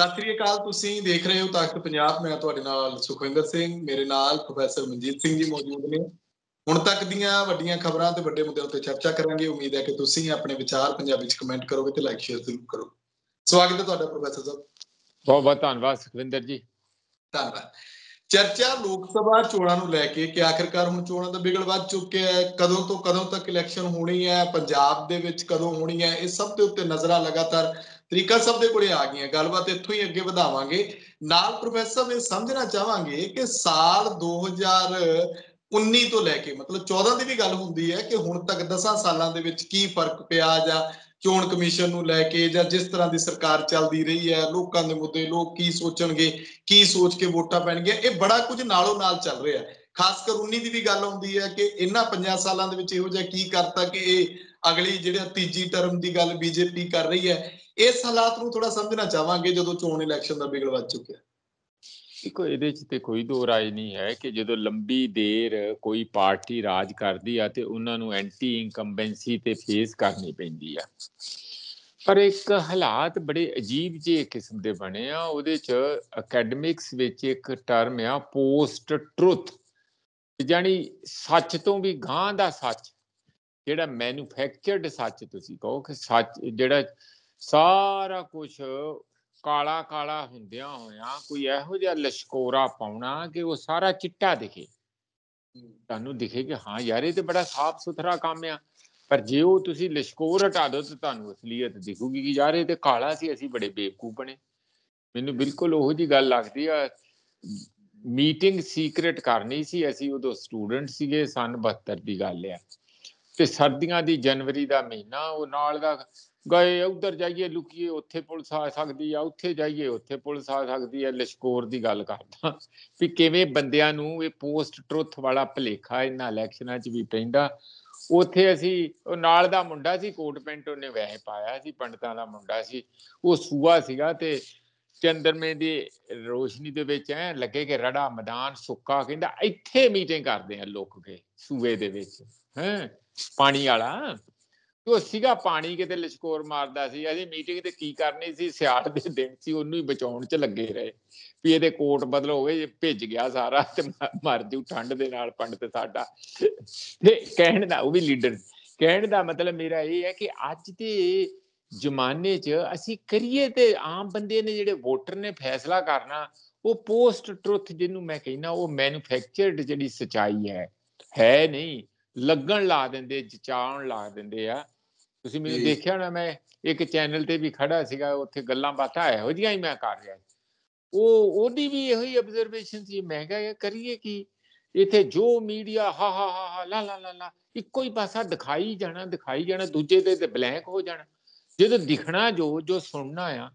ਸਤਿ ਸ੍ਰੀ ਅਕਾਲ ਤੁਸੀਂ ਦੇਖ ਰਹੇ ਹੋ ਤਖਤ ਪੰਜਾਬ ਮੈਂ ਤੁਹਾਡੇ ਨਾਲ ਸੁਖਵਿੰਦਰ ਸਿੰਘ ਮੇਰੇ ਨਾਲ ਪ੍ਰੋਫੈਸਰ ਮਨਜੀਤ ਸਿੰਘ ਜੀ ਮੌਜੂਦ ਨੇ ਹੁਣ ਤੱਕ ਦੀਆਂ ਵੱਡੀਆਂ ਖਬਰਾਂ ਤੇ ਵੱਡੇ ਮੁੱਦਿਆਂ ਉੱਤੇ ਚਰਚਾ ਕਰਾਂਗੇ ਉਮੀਦ ਹੈ ਕਿ ਤੁਸੀਂ ਆਪਣੇ ਵਿਚਾਰ ਪੰਜਾਬੀ ਵਿੱਚ ਕਮੈਂਟ ਕਰੋਗੇ ਤੇ ਲਾਈਕ ਸ਼ੇਅਰ ਜ਼ਰੂਰ ਕਰੋ ਸਵਾਗਤ ਹੈ ਤੁਹਾਡਾ ਪ੍ਰੋਫੈਸਰ ਸਾਹਿਬ ਬਹੁਤ ਬਹੁਤ ਧੰਨਵਾਦ ਸੁਖਵਿੰਦਰ ਜੀ ਧੰਨਵਾਦ ਚਰਚਾ ਲੋਕ ਸਭਾ ਚੋਣਾਂ ਨੂੰ ਲੈ ਕੇ ਕਿ ਆਖਿਰਕਾਰ ਹੁਣ ਚੋਣਾਂ ਦਾ ਵਿਗੜ ਵੱਜ ਚੁੱਕਿਆ ਹੈ ਕਦੋਂ ਤੋਂ ਕਦੋਂ ਤੱਕ ਇਲੈਕਸ਼ਨ ਹੋਣੀ ਹੈ ਪੰਜਾਬ ਦੇ ਵਿੱਚ ਕਦੋਂ ਹੋਣੀ ਹੈ ਇਹ ਸਭ ਦੇ ਉੱਤੇ ਨਜ਼ਰਾਂ ਲਗਾਤਾਰ ਤਰੀਕਾ ਸਭ ਦੇ ਕੋਲੇ ਆ ਗਈਆਂ ਗੱਲਬਾਤ ਇੱਥੋਂ ਹੀ ਅੱਗੇ ਵਧਾਵਾਂਗੇ ਨਾਲ ਪ੍ਰੋਫੈਸਰ ਇਹ ਸਮਝਣਾ ਚਾਹਾਂਗੇ ਕਿ ਸਾਲ 2019 ਤੋਂ ਲੈ ਕੇ ਮਤਲਬ 14 ਦੀ ਵੀ ਗੱਲ ਹੁੰਦੀ ਹੈ ਕਿ ਹੁਣ ਤੱਕ 10 ਸਾਲਾਂ ਦੇ ਵਿੱਚ ਕੀ ਫਰਕ ਪਿਆ ਜਾਂ ਚੋਣ ਕਮਿਸ਼ਨ ਨੂੰ ਲੈ ਕੇ ਜਾਂ ਜਿਸ ਤਰ੍ਹਾਂ ਦੀ ਸਰਕਾਰ ਚੱਲਦੀ ਰਹੀ ਹੈ ਲੋਕਾਂ ਦੇ ਮੁੱਦੇ ਲੋਕ ਕੀ ਸੋਚਣਗੇ ਕੀ ਸੋਚ ਕੇ ਵੋਟਾਂ ਪੈਣਗੀਆਂ ਇਹ ਬੜਾ ਕੁਝ ਨਾਲੋਂ ਨਾਲ ਚੱਲ ਰਿਹਾ ਹੈ ਖਾਸ ਕਰ 19 ਦੀ ਵੀ ਗੱਲ ਆਉਂਦੀ ਹੈ ਕਿ ਇਹਨਾਂ 50 ਸਾਲਾਂ ਦੇ ਵਿੱਚ ਇਹੋ ਜਿਹਾ ਕੀ ਕਰਤਾ ਕਿ ਇਹ ਅਗਲੀ ਜਿਹੜਾ ਤੀਜੀ ਟਰਮ ਦੀ ਗੱਲ ਬੀਜੇਪੀ ਕਰ ਰਹੀ ਹੈ ਇਸ ਹਾਲਾਤ ਨੂੰ ਥੋੜਾ ਸਮਝਣਾ ਚਾਹਾਂਗੇ ਜਦੋਂ ਚੋਣ ਇਲੈਕਸ਼ਨ ਦਾ ਵਿਗੜ ਵੱਜ ਚੁੱਕਿਆ ਕੋਈ ਇਹਦੇ 'ਚ ਤੇ ਕੋਈ ਦੋ ਰਾਏ ਨਹੀਂ ਹੈ ਕਿ ਜਦੋਂ ਲੰਬੀ ਦੇਰ ਕੋਈ ਪਾਰਟੀ ਰਾਜ ਕਰਦੀ ਆ ਤੇ ਉਹਨਾਂ ਨੂੰ ਐਂਟੀ ਇਨਕੰਬੈਂਸੀ ਤੇ ਫੇਸ ਕਰਨੀ ਪੈਂਦੀ ਆ ਪਰ ਇੱਕ ਹਾਲਾਤ ਬੜੇ ਅਜੀਬ ਜਿਹੇ ਕਿਸਮ ਦੇ ਬਣੇ ਆ ਉਹਦੇ 'ਚ ਅਕੈਡਮਿਕਸ ਵਿੱਚ ਇੱਕ ਟਰਮ ਆ ਪੋਸਟ ਟਰੂਥ ਜਾਨੀ ਸੱਚ ਤੋਂ ਵੀ ਗਾਂ ਦਾ ਸੱਚ ਜਿਹੜਾ ਮੈਨੂਫੈਕਚਰਡ ਸੱਚ ਤੁਸੀਂ ਕਹੋ ਕਿ ਸੱਚ ਜਿਹੜਾ ਸਾਰਾ ਕੁਝ ਕਾਲਾ ਕਾਲਾ ਹੁੰਦਿਆਂ ਹੋਇਆਂ ਕੋਈ ਇਹੋ ਜਿਹਾ ਲਸ਼ਕੋਰਾ ਪਾਉਣਾ ਕਿ ਉਹ ਸਾਰਾ ਚਿੱਟਾ ਦਿਖੇ ਤੁਹਾਨੂੰ ਦਿਖੇ ਕਿ ਹਾਂ ਯਾਰ ਇਹ ਤੇ ਬੜਾ ਸਾਫ ਸੁਥਰਾ ਕੰਮ ਆ ਪਰ ਜੇ ਉਹ ਤੁਸੀਂ ਲਸ਼ਕੋਰ ਹਟਾ ਦਿਓ ਤਾਂ ਤੁਹਾਨੂੰ ਅਸਲੀਅਤ ਦਿਖੂਗੀ ਕਿ ਯਾਰ ਇਹ ਤੇ ਕਾਲਾ ਸੀ ਅਸੀਂ ਬੜੇ ਬੇਵਕੂਫ ਬਣੇ ਮੈਨੂੰ ਬਿਲਕੁਲ ਉਹੋ ਜੀ ਗੱਲ ਲੱਗਦੀ ਆ ਮੀਟਿੰਗ ਸੀਕ੍ਰੀਟ ਕਰਨੀ ਸੀ ਅਸੀਂ ਉਦੋਂ ਸਟੂਡੈਂਟ ਸੀਗੇ ਸਨ 72 ਦੀ ਗੱਲ ਆ ਤੇ ਸਰਦੀਆਂ ਦੀ ਜਨਵਰੀ ਦਾ ਮਹੀਨਾ ਉਹ ਨਾਲ ਦਾ ਗਏ ਉਧਰ ਜਾਈਏ ਲੁਕੀਏ ਉੱਥੇ ਪੁਲਿਸ ਆ ਸਕਦੀ ਆ ਉੱਥੇ ਜਾਈਏ ਉੱਥੇ ਪੁਲਿਸ ਆ ਸਕਦੀ ਆ ਲਸ਼ਕੋਰ ਦੀ ਗੱਲ ਕਰਦਾ ਵੀ ਕਿਵੇਂ ਬੰਦਿਆਂ ਨੂੰ ਇਹ ਪੋਸਟ ਟਰੁੱਥ ਵਾਲਾ ਭਲੇਖਾ ਇਹਨਾਂ ਇਲੈਕਸ਼ਨਾਂ 'ਚ ਵੀ ਪੈਂਦਾ ਉੱਥੇ ਅਸੀਂ ਉਹ ਨਾਲ ਦਾ ਮੁੰਡਾ ਸੀ ਕੋਟ ਪੈਂਟ ਉਹਨੇ ਵੈਸੇ ਪਾਇਆ ਸੀ ਪੰਡਤਾਂ ਦਾ ਮੁੰਡਾ ਸੀ ਉਹ ਸੂਆ ਸੀਗਾ ਤੇ ਚੰਦਰਮੇ ਦੀ ਰੋਸ਼ਨੀ ਦੇ ਵਿੱਚ ਐ ਲੱਗੇ ਕਿ ਰੜਾ ਮੈਦਾਨ ਸੁੱਕਾ ਕਹਿੰਦਾ ਇੱਥੇ ਮੀਟਿੰਗ ਕਰਦੇ ਆ ਲੋਕ ਕੇ ਸੂਏ ਦੇ ਵਿੱਚ ਹੈ ਪਾਣੀ ਵਾਲਾ ਉਹ ਸੀਗਾ ਪਾਣੀ ਕਿਤੇ ਲਿਸ਼ਕੋਰ ਮਾਰਦਾ ਸੀ ਅਸੀਂ ਮੀਟਿੰਗ ਤੇ ਕੀ ਕਰਨੀ ਸੀ ਸਿਆੜ ਦੇ ਦਿਨ ਸੀ ਉਹਨੂੰ ਹੀ ਬਚਾਉਣ 'ਚ ਲੱਗੇ ਰਹੇ ਵੀ ਇਹਦੇ ਕੋਟ ਬਦਲ ਹੋ ਗਏ ਭਿੱਜ ਗਿਆ ਸਾਰਾ ਤੇ ਮਰ ਜੂ ਠੰਡ ਦੇ ਨਾਲ ਪੰਡਤ ਸਾਡਾ ਤੇ ਕਹਿਣ ਦਾ ਉਹ ਵੀ ਲੀਡਰ ਕਹਿਣ ਦਾ ਮਤਲਬ ਮੇਰਾ ਇਹ ਹੈ ਕਿ ਅੱਜ ਦੇ ਜ਼ਮਾਨੇ 'ਚ ਅਸੀਂ ਕਰੀਏ ਤੇ ਆਮ ਬੰਦੇ ਨੇ ਜਿਹੜੇ ਵੋਟਰ ਨੇ ਫੈਸਲਾ ਕਰਨਾ ਉਹ ਪੋਸਟ ਟਰੁੱਥ ਜਿਹਨੂੰ ਮੈਂ ਕਹਿੰਦਾ ਉਹ ਮੈਨੂਫੈਕਚਰਡ ਜਿਹੜੀ ਸਚਾਈ ਹੈ ਹੈ ਨਹੀਂ ਲੱਗਣ ਲਾ ਦਿੰਦੇ ਜਚਾਉਣ ਲਾ ਦਿੰਦੇ ਆ ਤੁਸੀਂ ਮੈਨੂੰ ਦੇਖਿਆ ਨਾ ਮੈਂ ਇੱਕ ਚੈਨਲ ਤੇ ਵੀ ਖੜਾ ਸੀਗਾ ਉੱਥੇ ਗੱਲਾਂ ਬਾਤਾਂ ਇਹੋ ਜਿਹੀਆਂ ਹੀ ਮੈਂ ਕਰ ਰਿਹਾ ਉਹ ਉਹਦੀ ਵੀ ਇਹੋ ਹੀ ਅਬਜ਼ਰਵੇਸ਼ਨ ਸੀ ਮੈਂ ਕਿਹਾ ਕਰੀਏ ਕੀ ਇੱਥੇ ਜੋ ਮੀਡੀਆ ਹਾ ਹਾ ਹਾ ਲਾ ਲਾ ਲਾ ਇੱਕੋ ਹੀ ਪਾਸਾ ਦਿਖਾਈ ਜਾਣਾ ਦਿਖਾਈ ਜਾਣਾ ਦੂਜੇ ਦੇ ਤੇ ਬਲੈਂਕ ਹੋ ਜਾਣਾ ਜਦੋਂ ਦਿਖਣਾ ਜੋ ਜੋ ਸੁਣਨਾ ਆ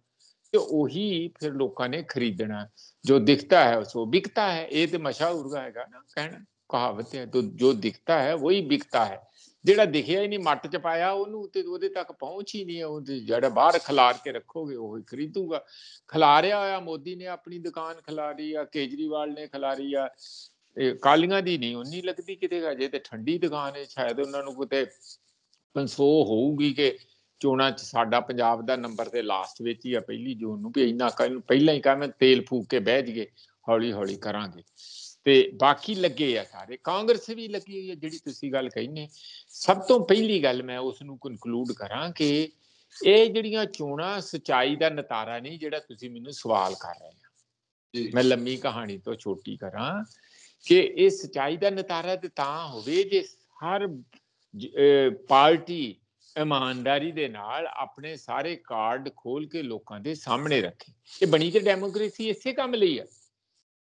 ਤੇ ਉਹੀ ਫਿਰ ਲੋਕਾਂ ਨੇ ਖਰੀਦਣਾ ਜੋ ਦਿਖਤਾ ਹੈ ਉਸੋ ਉਹ ਵਿਕਤਾ ਹੈ ਇਹ ਤੇ ਮਸ਼ਹੂਰ ਹੈਗਾ ਨਾ ਕਹਿਣਾ ਕਹਾਵਤ ਹੈ ਤੋ ਜੋ ਦਿਖਤਾ ਹੈ ਵਹੀ ਵਿਕਤਾ ਹੈ ਜਿਹੜਾ ਦਿਖਿਆ ਹੀ ਨਹੀਂ ਮੱਟ ਚ ਪਾਇਆ ਉਹਨੂੰ ਤੇ ਉਹਦੇ ਤੱਕ ਪਹੁੰਚ ਹੀ ਨਹੀਂ ਉਹਦੇ ਜਿਹੜਾ ਬਾਹਰ ਖਲਾਰ ਕੇ ਰੱਖੋਗੇ ਉਹ ਹੀ ਖਰੀਦੂਗਾ ਖਲਾਰਿਆ ਹੋਇਆ ਮੋਦੀ ਨੇ ਆਪਣੀ ਦੁਕਾਨ ਖਲਾਰੀ ਆ ਕੇਜਰੀਵਾਲ ਨੇ ਖਲਾਰੀ ਆ ਕਾਲੀਆਂ ਦੀ ਨਹੀਂ ਉਨੀ ਲੱਗਦੀ ਕਿਤੇ ਅਜੇ ਤੇ ਠੰਡੀ ਦੁਕਾਨ ਹੈ ਸ਼ਾਇਦ ਉਹਨਾਂ ਨੂੰ ਕਿਤੇ ਪੰਸੋ ਹੋਊਗੀ ਕਿ ਚੋਣਾਂ 'ਚ ਸਾਡਾ ਪੰਜਾਬ ਦਾ ਨੰਬਰ ਤੇ ਲਾਸਟ ਵਿੱਚ ਹੀ ਆ ਪਹਿਲੀ ਜੂਨ ਨੂੰ ਵੀ ਇੰਨਾ ਪਹਿਲਾਂ ਹੀ ਕਹਿੰਦੇ ਤੇਲ ਫੂਕ ਕੇ ਬਹਿ ਜਗੇ ਹੌਲੀ ਹੌਲੀ ਕਰਾਂਗੇ ਤੇ ਬਾਕੀ ਲੱਗੇ ਆ ਸਾਰੇ ਕਾਂਗਰਸ ਵੀ ਲੱਗੀ ਹੋਈ ਹੈ ਜਿਹੜੀ ਤੁਸੀਂ ਗੱਲ ਕਹਿੰਨੇ ਸਭ ਤੋਂ ਪਹਿਲੀ ਗੱਲ ਮੈਂ ਉਸ ਨੂੰ ਕਨਕਲੂਡ ਕਰਾਂ ਕਿ ਇਹ ਜਿਹੜੀਆਂ ਚੋਣਾਂ ਸਚਾਈ ਦਾ ਨਤਾਰਾ ਨਹੀਂ ਜਿਹੜਾ ਤੁਸੀਂ ਮੈਨੂੰ ਸਵਾਲ ਕਰ ਰਹੇ ਹੋ ਮੈਂ ਲੰਮੀ ਕਹਾਣੀ ਤੋਂ ਛੋਟੀ ਕਰਾਂ ਕਿ ਇਹ ਸਚਾਈ ਦਾ ਨਤਾਰਾ ਤੇ ਤਾਂ ਹੋਵੇ ਜੇ ਹਰ ਪਾਰਟੀ ਇਮਾਨਦਾਰੀ ਦੇ ਨਾਲ ਆਪਣੇ ਸਾਰੇ ਕਾਰਡ ਖੋਲ ਕੇ ਲੋਕਾਂ ਦੇ ਸਾਹਮਣੇ ਰੱਖੇ ਇਹ ਬਣੀ ਤੇ ਡੈਮੋਕ੍ਰੇਸੀ ਇਸੇ ਕੰਮ ਲਈ ਆ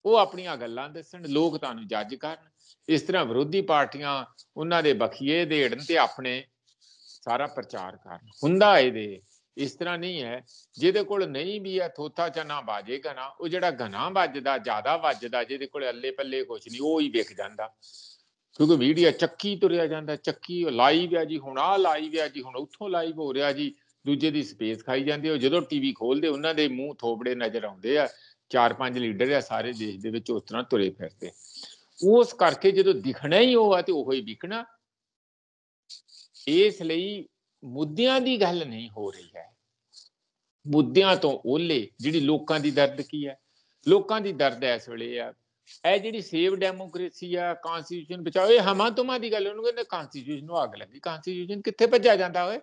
ਉਹ ਆਪਣੀਆਂ ਗੱਲਾਂ ਦੱਸਣ ਲੋਕ ਤੁਹਾਨੂੰ ਜੱਜ ਕਰਨ ਇਸ ਤਰ੍ਹਾਂ ਵਿਰੋਧੀ ਪਾਰਟੀਆਂ ਉਹਨਾਂ ਦੇ ਬਖੀਏ ਦੇ ਦੇੜਨ ਤੇ ਆਪਣੇ ਸਾਰਾ ਪ੍ਰਚਾਰ ਕਰਨ ਹੁੰਦਾ ਇਹਦੇ ਇਸ ਤਰ੍ਹਾਂ ਨਹੀਂ ਹੈ ਜਿਹਦੇ ਕੋਲ ਨਹੀਂ ਵੀ ਆ ਥੋਥਾ ਚਨਾ ਬਾਜੇ ਨਾ ਉਹ ਜਿਹੜਾ ਗਨਾ ਵੱਜਦਾ ਜ਼ਿਆਦਾ ਵੱਜਦਾ ਜਿਹਦੇ ਕੋਲ ਅੱਲੇ ਪੱਲੇ ਕੁਝ ਨਹੀਂ ਉਹ ਹੀ ਵਿਖ ਜਾਂਦਾ ਕਿਉਂਕਿ ਮੀਡੀਆ ਚੱਕੀ ਤੁਰਿਆ ਜਾਂਦਾ ਚੱਕੀ ਲਾਈਵ ਆ ਜੀ ਹੁਣ ਆ ਲਾਈਵ ਆ ਜੀ ਹੁਣ ਉੱਥੋਂ ਲਾਈਵ ਹੋ ਰਿਹਾ ਜੀ ਦੂਜੇ ਦੀ ਸਪੇਸ ਖਾਈ ਜਾਂਦੇ ਹੋ ਜਦੋਂ ਟੀਵੀ ਖੋਲਦੇ ਉਹਨਾਂ ਦੇ ਮੂੰਹ ਥੋਬੜੇ ਨਜ਼ਰ ਆਉਂਦੇ ਆ ਚਾਰ ਪੰਜ ਲੀਡਰ ਆ ਸਾਰੇ ਦੇਸ਼ ਦੇ ਵਿੱਚ ਉਸ ਤਰ੍ਹਾਂ ਤੁਰੇ ਫਿਰਦੇ ਉਸ ਕਰਕੇ ਜਦੋਂ ਦਿਖਣਾ ਹੀ ਉਹ ਆ ਤੇ ਉਹੋ ਹੀ ਵਿਕਣਾ ਇਸ ਲਈ ਮੁੱਦਿਆਂ ਦੀ ਗੱਲ ਨਹੀਂ ਹੋ ਰਹੀ ਹੈ ਮੁੱਦਿਆਂ ਤੋਂ ਓਲੇ ਜਿਹੜੀ ਲੋਕਾਂ ਦੀ ਦਰਦ ਕੀ ਹੈ ਲੋਕਾਂ ਦੀ ਦਰਦ ਇਸ ਵੇਲੇ ਆ ਇਹ ਜਿਹੜੀ ਸੇਵ ਡੈਮੋਕ੍ਰੇਸੀ ਆ ਕਨਸਟੀਟਿਊਸ਼ਨ ਬਚਾਓ ਇਹ ਹਮਾਂ ਤੁਮਾਂ ਦੀ ਗੱਲ ਉਹਨੂੰ ਕਹਿੰਦੇ ਕਨਸਟੀਟਿਊਸ਼ਨ ਨੂੰ ਅੱਗ ਲੱਗੀ ਕਨਸਟੀਟਿਊਸ਼ਨ ਕਿੱਥੇ ਭੱਜਿਆ ਜਾਂਦਾ ਓਏ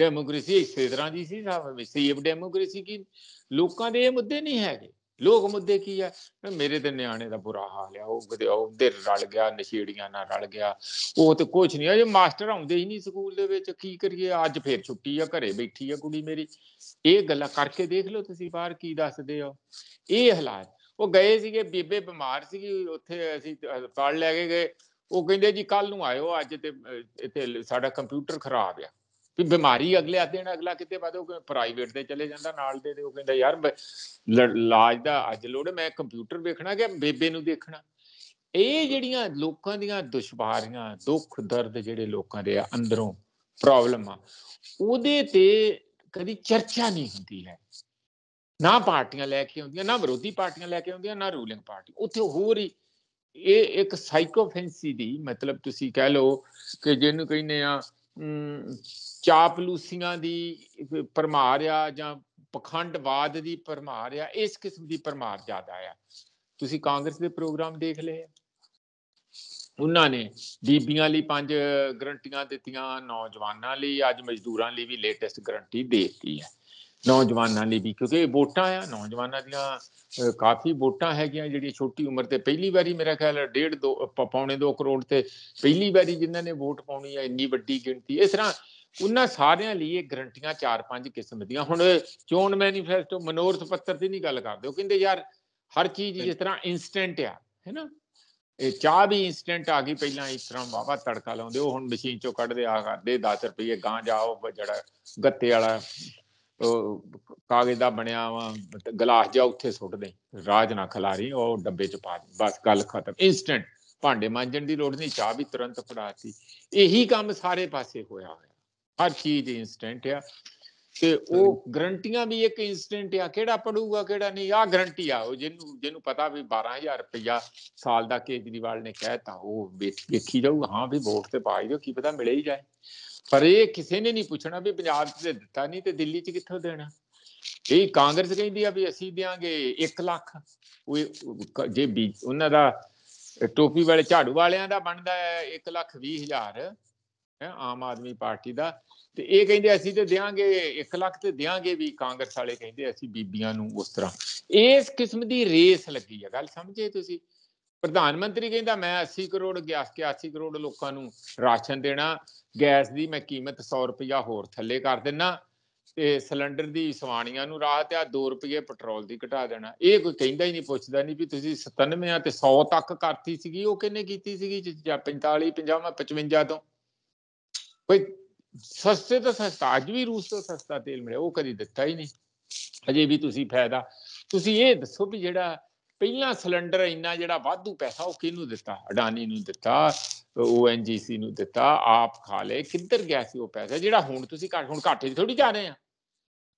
ਡੈਮੋਕ੍ਰੇਸੀ ਇਸੇ ਤਰ੍ਹਾਂ ਦੀ ਸੀ ਸਾਬ ਵਿੱਚ ਸੇਵ ਡੈਮੋਕ੍ਰੇਸੀ ਕੀ ਲੋਕਾਂ ਦੇ ਇਹ ਮੁੱਦੇ ਨਹੀਂ ਹੈਗੇ ਲੋਕ ਮੁੱਦੇ ਕੀ ਆ ਮੇਰੇ ਤੇ ਨਿਆਣੇ ਦਾ ਬੁਰਾ ਹਾਲ ਆ ਉਹ ਕਿਤੇ ਦੇ ਰਲ ਗਿਆ ਨਸ਼ੇੜੀਆਂ ਨਾਲ ਰਲ ਗਿਆ ਉਹ ਤੇ ਕੁਝ ਨਹੀਂ ਆ ਜੇ ਮਾਸਟਰ ਆਉਂਦੇ ਹੀ ਨਹੀਂ ਸਕੂਲ ਦੇ ਵਿੱਚ ਕੀ ਕਰੀਏ ਅੱਜ ਫੇਰ ਛੁੱਟੀ ਆ ਘਰੇ ਬੈਠੀ ਆ ਕੁੜੀ ਮੇਰੀ ਇਹ ਗੱਲਾਂ ਕਰਕੇ ਦੇਖ ਲਓ ਤੁਸੀਂ ਬਾਹਰ ਕੀ ਦੱਸਦੇ ਹੋ ਇਹ ਹਾਲਾਤ ਉਹ ਗਏ ਸੀਗੇ ਬੀਬੇ ਬਿਮਾਰ ਸੀਗੀ ਉੱਥੇ ਅਸੀਂ ਫੜ ਲੈ ਕੇ ਗਏ ਉਹ ਕਹਿੰਦੇ ਜੀ ਕੱਲ ਨੂੰ ਆਇਓ ਅੱਜ ਤੇ ਇੱਥੇ ਸਾਡਾ ਕੰਪਿਊਟਰ ਖਰਾਬ ਆ ਵੀ ਬਿਮਾਰੀ ਅਗਲੇ ਦਿਨ ਅਗਲਾ ਕਿਤੇ ਬਾਦ ਉਹ ਪ੍ਰਾਈਵੇਟ ਦੇ ਚਲੇ ਜਾਂਦਾ ਨਾਲ ਦੇ ਦੇ ਉਹ ਕਹਿੰਦਾ ਯਾਰ ਲਾਜ ਦਾ ਅੱਜ ਲੋੜ ਮੈਂ ਕੰਪਿਊਟਰ ਵੇਖਣਾ ਕਿ ਬੇਬੇ ਨੂੰ ਦੇਖਣਾ ਇਹ ਜਿਹੜੀਆਂ ਲੋਕਾਂ ਦੀਆਂ ਦੁਸ਼ਵਾਰੀਆਂ ਦੁੱਖ ਦਰਦ ਜਿਹੜੇ ਲੋਕਾਂ ਦੇ ਅੰਦਰੋਂ ਪ੍ਰੋਬਲਮ ਆ ਉਹਦੇ ਤੇ ਕਦੀ ਚਰਚਾ ਨਹੀਂ ਹੁੰਦੀ ਹੈ ਨਾ ਪਾਰਟੀਆਂ ਲੈ ਕੇ ਆਉਂਦੀਆਂ ਨਾ ਵਿਰੋਧੀ ਪਾਰਟੀਆਂ ਲੈ ਕੇ ਆਉਂਦੀਆਂ ਨਾ ਰੂਲਿੰਗ ਪਾਰਟੀ ਉੱਥੇ ਹੋਰ ਹੀ ਇਹ ਇੱਕ ਸਾਈਕੋਫੈਂਸੀ ਦੀ ਮਤਲਬ ਤੁਸੀਂ ਕਹਿ ਲਓ ਕਿ ਜਿਹਨੂੰ ਕਹਿੰਦੇ ਆ ਚਾਪਲੂਸੀਆਂ ਦੀ ਪਰਮਾਰ ਆ ਜਾਂ ਪਖੰਡਵਾਦ ਦੀ ਪਰਮਾਰ ਆ ਇਸ ਕਿਸਮ ਦੀ ਪਰਮਾਰ ਜ਼ਿਆਦਾ ਆ ਤੁਸੀਂ ਕਾਂਗਰਸ ਦੇ ਪ੍ਰੋਗਰਾਮ ਦੇਖ ਲਏ ਉਹਨਾਂ ਨੇ ਬੀਬੀਆਂ ਲਈ ਪੰਜ ਗਰੰਟੀਆਂ ਦਿੱਤੀਆਂ ਨੌਜਵਾਨਾਂ ਲਈ ਅੱਜ ਮਜ਼ਦੂਰਾਂ ਲਈ ਵੀ ਲੇਟੈਸਟ ਗਰੰਟੀ ਦੇਤੀ ਹੈ ਨੌਜਵਾਨਾਂ ਲਈ ਵੀ ਕਿਉਂਕਿ ਵੋਟਾਂ ਆ ਨੌਜਵਾਨਾਂ ਦੀਆਂ ਕਾਫੀ ਵੋਟਾਂ ਹੈਗੀਆਂ ਜਿਹੜੀ ਛੋਟੀ ਉਮਰ ਤੇ ਪਹਿਲੀ ਵਾਰੀ ਮੇਰਾ ਖਿਆਲ ਡੇਢ 1.5 2 ਪੌਣੇ 2 ਕਰੋੜ ਤੇ ਪਹਿਲੀ ਵਾਰੀ ਜਿਨ੍ਹਾਂ ਨੇ ਵੋਟ ਪਾਉਣੀ ਹੈ ਇੰਨੀ ਵੱਡੀ ਗਿਣਤੀ ਇਸ ਤਰ੍ਹਾਂ ਉਹਨਾਂ ਸਾਰਿਆਂ ਲਈ ਇਹ ਗਰੰਟੀਆਂ ਚਾਰ ਪੰਜ ਕਿਸਮ ਦੀਆਂ ਹੁਣ ਚੋਣ ਮੈਨੀਫੈਸਟੋ ਮਨੋਰਥ ਪੱਤਰ ਦੀ ਨਹੀਂ ਗੱਲ ਕਰਦੇ ਉਹ ਕਹਿੰਦੇ ਯਾਰ ਹਰ ਚੀਜ਼ ਜਿਸ ਤਰ੍ਹਾਂ ਇਨਸਟੈਂਟ ਆ ਹੈਨਾ ਇਹ ਚਾਹ ਵੀ ਇਨਸਟੈਂਟ ਆ ਗਈ ਪਹਿਲਾਂ ਇਸ ਤਰ੍ਹਾਂ ਵਾਵਾ ਤੜਕਾ ਲਾਉਂਦੇ ਉਹ ਹੁਣ ਮਸ਼ੀਨ ਚੋਂ ਕੱਢਦੇ ਆ ਕਰਦੇ 10 ਰੁਪਏ ਗਾਂ ਜਾਓ ਜਿਹੜਾ ਗੱਤੇ ਵਾਲਾ ਕਾਗਜ਼ ਦਾ ਬਣਿਆ ਵਾ ਗਲਾਸ ਜਾ ਉੱਥੇ ਸੁੱਟ ਦੇ ਰਾਜ ਨਾ ਖਲਾਰੀ ਉਹ ਡੱਬੇ ਚ ਪਾ ਦੇ ਬਸ ਗੱਲ ਖਤਮ ਇਨਸਟੈਂਟ ਭਾਂਡੇ ਮਾਂਜਣ ਦੀ ਲੋੜ ਨਹੀਂ ਚਾਹ ਵੀ ਤੁਰੰਤ ਫੜਾਤੀ ਇਹੀ ਕੰਮ ਸਾਰੇ ਪਾਸੇ ਹੋਇਆ ਹੋਇਆ ਹਰ ਚੀਜ਼ ਇਨਸਟੈਂਟ ਆ ਤੇ ਉਹ ਗਰੰਟੀਆਂ ਵੀ ਇੱਕ ਇਨਸਟੈਂਟ ਆ ਕਿਹੜਾ ਪੜੂਗਾ ਕਿਹੜਾ ਨਹੀਂ ਆ ਗਰੰਟੀ ਆ ਉਹ ਜਿਹਨੂੰ ਜਿਹਨੂੰ ਪਤਾ ਵੀ 12000 ਰੁਪਇਆ ਸਾਲ ਦਾ ਕੇਜਰੀਵਾਲ ਨੇ ਕਹਿਤਾ ਉਹ ਵੇਖੀ ਜਾਊਗਾ ਹਾਂ ਵੀ ਵੋਟ ਤੇ ਪਾਈ ਜੋ ਕੀ ਪਤਾ ਮਿਲੇ ਹੀ ਜਾਏ ਪਰ ਇਹ ਕਿਸੇ ਨੇ ਨਹੀਂ ਪੁੱਛਣਾ ਵੀ ਪੰਜਾਬ 'ਚ ਦਿੱਤਾ ਨਹੀਂ ਤੇ ਦਿੱਲੀ 'ਚ ਕਿੱਥੋਂ ਦੇਣਾ ਇਹ ਕਾਂਗਰਸ ਕਹਿੰਦੀ ਆ ਵੀ ਅਸੀਂ ਦੇਾਂਗੇ 1 ਲੱਖ ਉਹ ਜੇ ਉਹਨਾਂ ਦਾ ਟੋਪੀ ਵਾਲੇ ਝਾੜੂ ਵਾਲਿਆਂ ਦਾ ਬਣਦਾ ਹੈ 1 ਲੱਖ 20 ਹਜ਼ਾਰ ਹੈ ਆਮ ਆਦਮੀ ਪਾਰਟੀ ਦਾ ਤੇ ਇਹ ਕਹਿੰਦੇ ਅਸੀਂ ਤੇ ਦੇਾਂਗੇ 1 ਲੱਖ ਤੇ ਦੇਾਂਗੇ ਵੀ ਕਾਂਗਰਸ ਵਾਲੇ ਕਹਿੰਦੇ ਅਸੀਂ ਬੀਬੀਆਂ ਨੂੰ ਉਸ ਤਰ੍ਹਾਂ ਇਸ ਕਿਸਮ ਦੀ ਰੇਸ ਲੱਗੀ ਆ ਗੱਲ ਸਮਝੇ ਤੁਸੀਂ ਪ੍ਰਧਾਨ ਮੰਤਰੀ ਕਹਿੰਦਾ ਮੈਂ 80 ਕਰੋੜ ਗੈਸ ਕੇ 80 ਕਰੋੜ ਲੋਕਾਂ ਨੂੰ ਰਾਸ਼ਨ ਦੇਣਾ ਗੈਸ ਦੀ ਮੈਂ ਕੀਮਤ 100 ਰੁਪਇਆ ਹੋਰ ਥੱਲੇ ਕਰ ਦੇਣਾ ਤੇ ਸਿਲੰਡਰ ਦੀ ਸਵਾਣੀਆਂ ਨੂੰ ਰਾਹਤ ਆ 2 ਰੁਪਏ ਪੈਟਰੋਲ ਦੀ ਘਟਾ ਦੇਣਾ ਇਹ ਕੋਈ ਕਹਿੰਦਾ ਹੀ ਨਹੀਂ ਪੁੱਛਦਾ ਨਹੀਂ ਵੀ ਤੁਸੀਂ 97 ਆ ਤੇ 100 ਤੱਕ ਕਰਤੀ ਸੀਗੀ ਉਹ ਕਿੰਨੇ ਕੀਤੀ ਸੀਗੀ ਜਾਂ 45 50 55 ਤੋਂ ਕੋਈ ਸਸਤੇ ਤੋਂ ਸਸਤਾ ਅੱਜ ਵੀ ਰੂਸ ਤੋਂ ਸਸਤਾ ਤੇਲ ਮਿਲਿਆ ਉਹ ਕਦੀ ਦਿੱਤਾ ਹੀ ਨਹੀਂ ਅਜੇ ਵੀ ਤੁਸੀਂ ਫਾਇਦਾ ਤੁਸੀਂ ਇਹ ਦੱਸੋ ਵੀ ਜਿਹੜਾ ਪਹਿਲਾ ਸਿਲੰਡਰ ਇੰਨਾ ਜਿਹੜਾ ਵਾਧੂ ਪੈਸਾ ਉਹ ਕਿਹਨੂੰ ਦਿੱਤਾ ਅਡਾਨੀ ਨੂੰ ਦਿੱਤਾ ਓਐਨਜੀਸੀ ਨੂੰ ਦਿੱਤਾ ਆਪ ਖਾ ਲੇ ਕਿੱਧਰ ਗਿਆ ਸੀ ਉਹ ਪੈਸਾ ਜਿਹੜਾ ਹੁਣ ਤੁਸੀਂ ਘਾਟ ਹੁਣ ਘਾਟੇ ਦੀ ਥੋੜੀ ਜਾ ਰਹੇ ਆ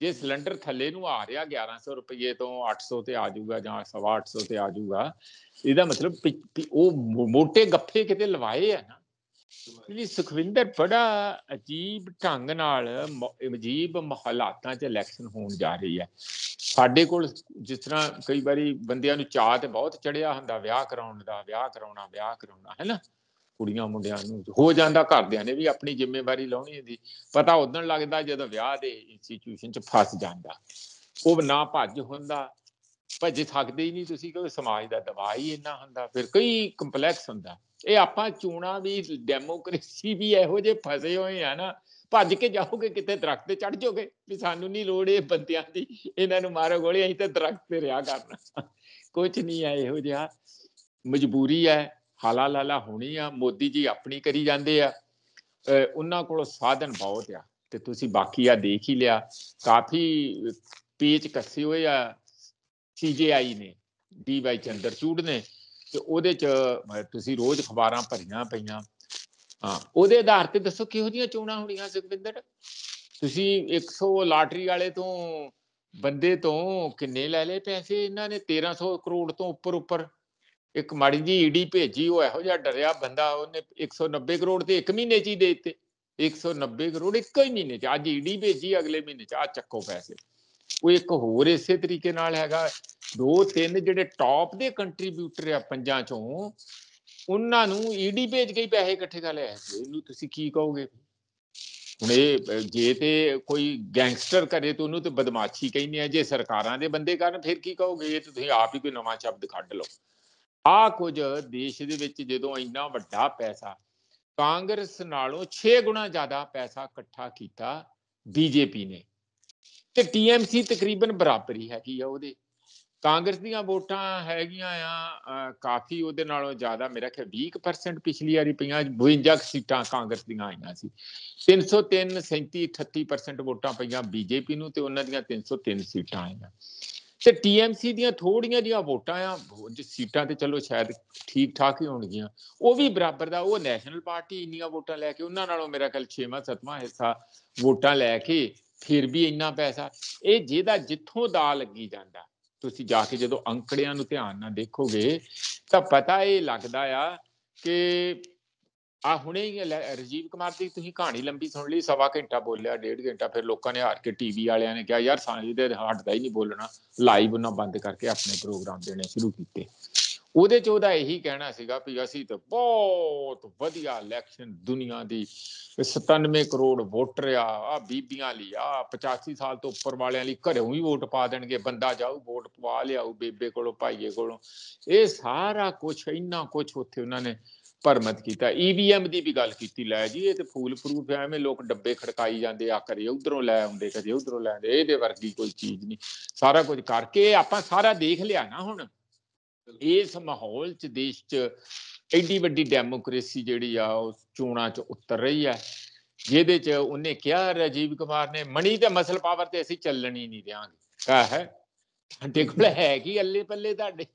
ਜੇ ਸਿਲੰਡਰ ਥੱਲੇ ਨੂੰ ਆ ਰਿਹਾ 1100 ਰੁਪਏ ਤੋਂ 800 ਤੇ ਆ ਜਾਊਗਾ ਜਾਂ 850 ਤੇ ਆ ਜਾਊਗਾ ਇਹਦਾ ਮਤਲਬ ਉਹ ਮੋٹے ਗੱਫੇ ਕਿਤੇ ਲਵਾਏ ਆ ਨਾ ਜਿਹੜੀ ਸੁਖਵਿੰਦਰ ਬੜਾ ਅਜੀਬ ਢੰਗ ਨਾਲ ਅਜੀਬ ਮਹਲਾਤਾਂ 'ਚ ਇਲੈਕਸ਼ਨ ਹੋਣ ਜਾ ਰਹੀ ਹੈ ਸਾਡੇ ਕੋਲ ਜਿਸ ਤਰ੍ਹਾਂ ਕਈ ਵਾਰੀ ਬੰਦਿਆਂ ਨੂੰ ਚਾਹ ਤੇ ਬਹੁਤ ਚੜਿਆ ਹੁੰਦਾ ਵਿਆਹ ਕਰਾਉਣ ਦਾ ਵਿਆਹ ਕਰਾਉਣਾ ਵਿਆਹ ਕਰਾਉਣਾ ਹੈ ਨਾ ਕੁੜੀਆਂ ਮੁੰਡਿਆਂ ਨੂੰ ਹੋ ਜਾਂਦਾ ਘਰਦਿਆਂ ਨੇ ਵੀ ਆਪਣੀ ਜ਼ਿੰਮੇਵਾਰੀ ਲਾਉਣੀ ਹੁੰਦੀ ਪਤਾ ਉਦੋਂ ਲੱਗਦਾ ਜਦੋਂ ਵਿਆਹ ਦੇ ਇੰਸਟੀਚਿਊਸ਼ਨ 'ਚ ਫਸ ਜਾਂਦਾ ਉਹ ਨਾ ਭੱਜ ਹੁੰਦਾ ਜੇ ਥੱਕਦੇ ਹੀ ਨਹੀਂ ਤੁਸੀਂ ਕਿਉਂ ਸਮਾਜ ਦਾ ਦਬਾਅ ਹੀ ਇੰਨਾ ਹੁੰਦਾ ਫਿਰ ਕਈ ਕੰਪਲੈਕਸ ਹੁੰਦਾ ਇਹ ਆਪਾਂ ਚੂਣਾ ਵੀ ਡੈਮੋਕ੍ਰੇਸੀ ਵੀ ਇਹੋ ਜੇ ਫਸੇ ਹੋਏ ਆ ਨਾ ਭੱਜ ਕੇ ਜਾਓਗੇ ਕਿਤੇ ਦਰਖਤ ਤੇ ਚੜ ਜਾਓਗੇ ਵੀ ਸਾਨੂੰ ਨਹੀਂ ਲੋੜ ਇਹ ਬੰਦਿਆਂ ਦੀ ਇਹਨਾਂ ਨੂੰ ਮਾਰੋ ਗੋਲੀ ਅਸੀਂ ਤੇ ਦਰਖਤ ਤੇ ਰਿਆ ਕਰਨਾ ਕੁਝ ਨਹੀਂ ਆ ਇਹੋ ਜਿਹਾ ਮਜਬੂਰੀ ਹੈ ਹਾਲਾ ਲਾਲਾ ਹੋਣੀ ਆ ਮੋਦੀ ਜੀ ਆਪਣੀ ਕਰੀ ਜਾਂਦੇ ਆ ਉਹਨਾਂ ਕੋਲ ਸਾਧਨ ਬਹੁਤ ਆ ਤੇ ਤੁਸੀਂ ਬਾਕੀ ਆ ਦੇਖ ਹੀ ਲਿਆ ਕਾਫੀ ਪੀਚ ਕੱਸੀ ਹੋਈ ਆ ਸੀਜੀਆਈ ਨੇ ਡੀ ਵਾਈ ਚੰਦਰਚੂੜ ਨੇ ਤੇ ਉਹਦੇ ਚ ਤੁਸੀਂ ਰੋਜ਼ ਖਬਰਾਂ ਭਰੀਆਂ ਪਈਆਂ ਹਾਂ ਉਹਦੇ ਆਧਾਰ ਤੇ ਦੱਸੋ ਕਿਹੋ ਜੀਆਂ ਚੋਣਾਂ ਹੋਣੀਆਂ ਸੁਖਵਿੰਦਰ ਤੁਸੀਂ 100 ਲਾਟਰੀ ਵਾਲੇ ਤੋਂ ਬੰਦੇ ਤੋਂ ਕਿੰਨੇ ਲੈ ਲਏ ਪੈਸੇ ਇਹਨਾਂ ਨੇ 1300 ਕਰੋੜ ਤੋਂ ਉੱਪਰ ਉੱਪਰ ਇੱਕ ਮਾੜੀ ਜੀ ਈਡੀ ਭੇਜੀ ਉਹ ਇਹੋ ਜਿਹਾ ਡਰਿਆ ਬੰਦਾ ਉਹਨੇ 190 ਕਰੋੜ ਤੇ ਇੱਕ ਮਹੀਨੇ ਚ ਹੀ ਦੇ ਦਿੱਤੇ 190 ਕਰੋੜ ਇੱਕੋ ਹੀ ਮਹੀਨੇ ਚ ਅੱਜ ਈਡੀ ਭੇਜੀ ਅਗਲੇ ਮਹੀਨੇ ਚ ਆ ਚੱਕੋ ਪੈਸੇ ਉਹ ਇੱਕ ਹੋਰ ਇਸੇ ਤਰੀਕੇ ਨਾਲ ਹੈਗਾ ਦੋ ਤਿੰਨ ਜਿਹੜੇ ਟਾਪ ਦੇ ਕੰਟਰੀਬਿਊਟਰ ਆ ਪੰਜਾਂ ਚੋਂ ਉਹਨਾਂ ਨੂੰ ਈਡੀ ਭੇਜ ਕੇ ਪੈਸੇ ਇਕੱਠੇ ਕਰ ਲਿਆ ਇਹਨੂੰ ਤੁਸੀਂ ਕੀ ਕਹੋਗੇ ਹੁਣ ਇਹ ਜੇ ਤੇ ਕੋਈ ਗੈਂਗਸਟਰ ਕਰੇ ਤਾਂ ਉਹਨੂੰ ਤੇ ਬਦਮਾਸ਼ੀ ਕਹਿੰਦੇ ਆ ਜੇ ਸਰਕਾਰਾਂ ਦੇ ਬੰਦੇ ਕਰਨ ਫਿਰ ਕੀ ਕਹੋਗੇ ਇਹ ਤੁਸੀਂ ਆਪ ਹੀ ਕੋਈ ਨਵਾਂ ਸ਼ਬਦ ਕੱਢ ਲਓ ਆ ਕੁਝ ਦੇਸ਼ ਦੇ ਵਿੱਚ ਜਦੋਂ ਇੰਨਾ ਵੱਡਾ ਪੈਸਾ ਕਾਂਗਰਸ ਨਾਲੋਂ 6 ਗੁਣਾ ਜ਼ਿਆਦਾ ਪੈਸਾ ਇਕੱਠਾ ਕੀਤਾ ਬੀਜੇਪੀ ਨੇ ਤੇ ਟੀਐਮਸੀ ਤਕਰੀਬਨ ਬਰਾਬਰੀ ਹੈਗੀ ਆ ਉਹਦੇ ਕਾਂਗਰਸ ਦੀਆਂ ਵੋਟਾਂ ਹੈਗੀਆਂ ਆ ਕਾਫੀ ਉਹਦੇ ਨਾਲੋਂ ਜ਼ਿਆਦਾ ਮੇਰਾ ਖਿਆਲ 20% ਪਿਛਲੀ ਵਾਰੀ ਪਈਆਂ 52 ਸੀਟਾਂ ਕਾਂਗਰਸ ਦੀਆਂ ਆਈਆਂ ਸੀ 303 37 38% ਵੋਟਾਂ ਪਈਆਂ ਬੀਜੇਪੀ ਨੂੰ ਤੇ ਉਹਨਾਂ ਦੀਆਂ 303 ਸੀਟਾਂ ਆਈਆਂ ਤੇ ਟੀਐਮਸੀ ਦੀਆਂ ਥੋੜੀਆਂ ਜਿਹੀਆਂ ਵੋਟਾਂ ਆ ਸੀਟਾਂ ਤੇ ਚਲੋ ਸ਼ਾਇਦ ਠੀਕ ਠਾਕ ਹੀ ਹੋਣਗੀਆਂ ਉਹ ਵੀ ਬਰਾਬਰ ਦਾ ਉਹ ਨੈਸ਼ਨਲ ਪਾਰਟੀ ਇੰਨੀਆਂ ਵੋਟਾਂ ਲੈ ਕੇ ਉਹਨਾਂ ਨਾਲੋਂ ਮੇਰਾ ਖਿਆਲ 6ਵਾਂ 7ਵਾਂ ਹਿੱਸਾ ਵੋਟਾਂ ਲੈ ਕੇ ਫਿਰ ਵੀ ਇੰਨਾ ਪੈਸਾ ਇਹ ਜਿਹਦਾ ਜਿੱਥੋਂ ਦਾ ਲੱਗੀ ਜਾਂਦਾ ਤੁਸੀਂ ਜਾ ਕੇ ਜਦੋਂ ਅੰਕੜਿਆਂ ਨੂੰ ਧਿਆਨ ਨਾਲ ਦੇਖੋਗੇ ਤਾਂ ਪਤਾ ਇਹ ਲੱਗਦਾ ਆ ਕਿ ਆ ਹੁਣੇ ਹੀ ਰਜੀਵ ਕੁਮਾਰ ਦੀ ਤੁਸੀਂ ਕਹਾਣੀ ਲੰਬੀ ਸੁਣ ਲਈ ਸਵਾ ਘੰਟਾ ਬੋਲਿਆ ਡੇਢ ਘੰਟਾ ਫਿਰ ਲੋਕਾਂ ਨੇ ਹਾਰ ਕੇ ਟੀਵੀ ਵਾਲਿਆਂ ਨੇ ਕਿਹਾ ਯਾਰ ਸਾਂਝੀ ਦੇ ਹਟਦਾ ਹੀ ਨਹੀਂ ਬੋਲਣਾ ਲਾਈਵ ਉਹਨਾਂ ਬੰਦ ਕਰਕੇ ਆਪਣੇ ਪ੍ਰੋਗਰਾਮ ਦੇਣੇ ਸ਼ੁਰੂ ਕੀਤੇ ਉਹਦੇ ਚ ਉਹਦਾ ਇਹੀ ਕਹਿਣਾ ਸੀਗਾ ਵੀ ਅਸੀਂ ਤਾਂ ਬਹੁਤ ਵਧੀਆ ਇਲੈਕਸ਼ਨ ਦੁਨੀਆ ਦੀ 97 ਕਰੋੜ ਵੋਟਰ ਆ ਆ ਬੀਬੀਆਂ ਲਈ ਆ 85 ਸਾਲ ਤੋਂ ਉੱਪਰ ਵਾਲਿਆਂ ਲਈ ਘਰੋਂ ਹੀ ਵੋਟ ਪਾ ਦੇਣਗੇ ਬੰਦਾ ਜਾਊ ਵੋਟ ਪਵਾ ਲਿਆਊ ਬੇਬੇ ਕੋਲੋਂ ਭਾਈਏ ਕੋਲੋਂ ਇਹ ਸਾਰਾ ਕੁਝ ਇੰਨਾ ਕੁਝ ਉੱਥੇ ਉਹਨਾਂ ਨੇ ਪਰਮਤ ਕੀਤਾ ਈਵੀਐਮ e ਦੀ ਵੀ ਗੱਲ ਕੀਤੀ ਲੈ ਜੀ ਇਹ ਤੇ ਫੂਲ ਪ੍ਰੂਫ ਹੈ ਐਵੇਂ ਲੋਕ ਡੱਬੇ ਖੜਕਾਈ ਜਾਂਦੇ ਆ ਕਰੇ ਉਧਰੋਂ ਲੈ ਆਉਂਦੇ ਕਦੇ ਉਧਰੋਂ ਲੈ ਆਉਂਦੇ ਇਹਦੇ ਵਰਗੀ ਕੋਈ ਚੀਜ਼ ਨਹੀਂ ਸਾਰਾ ਕੁਝ ਕਰਕੇ ਆਪਾਂ ਸਾਰਾ ਦੇਖ ਲਿਆ ਨਾ ਹੁਣ ਇਸ ਮਾਹੌਲ 'ਚ ਦੇਸ਼ 'ਚ ਐਡੀ ਵੱਡੀ ਡੈਮੋਕ੍ਰੇਸੀ ਜਿਹੜੀ ਆ ਉਹ ਚੋਣਾਂ 'ਚ ਉਤਰ ਰਹੀ ਹੈ ਜਿਹਦੇ 'ਚ ਉਹਨੇ ਕਿਹਾ ਰਾਜੀਵ ਕੁਮਾਰ ਨੇ ਮਣੀ ਤੇ ਮਸਲ ਪਾਵਰ ਤੇ ਅਸੀਂ ਚੱਲਣੀ ਨਹੀਂ ਦੇਵਾਂਗੇ ਕਾ ਹੈ ਸਾਡੇ ਕੋਲ ਹੈ ਕੀ ਅੱਲੇ ਪੱਲੇ ਤੁਹਾਡੇ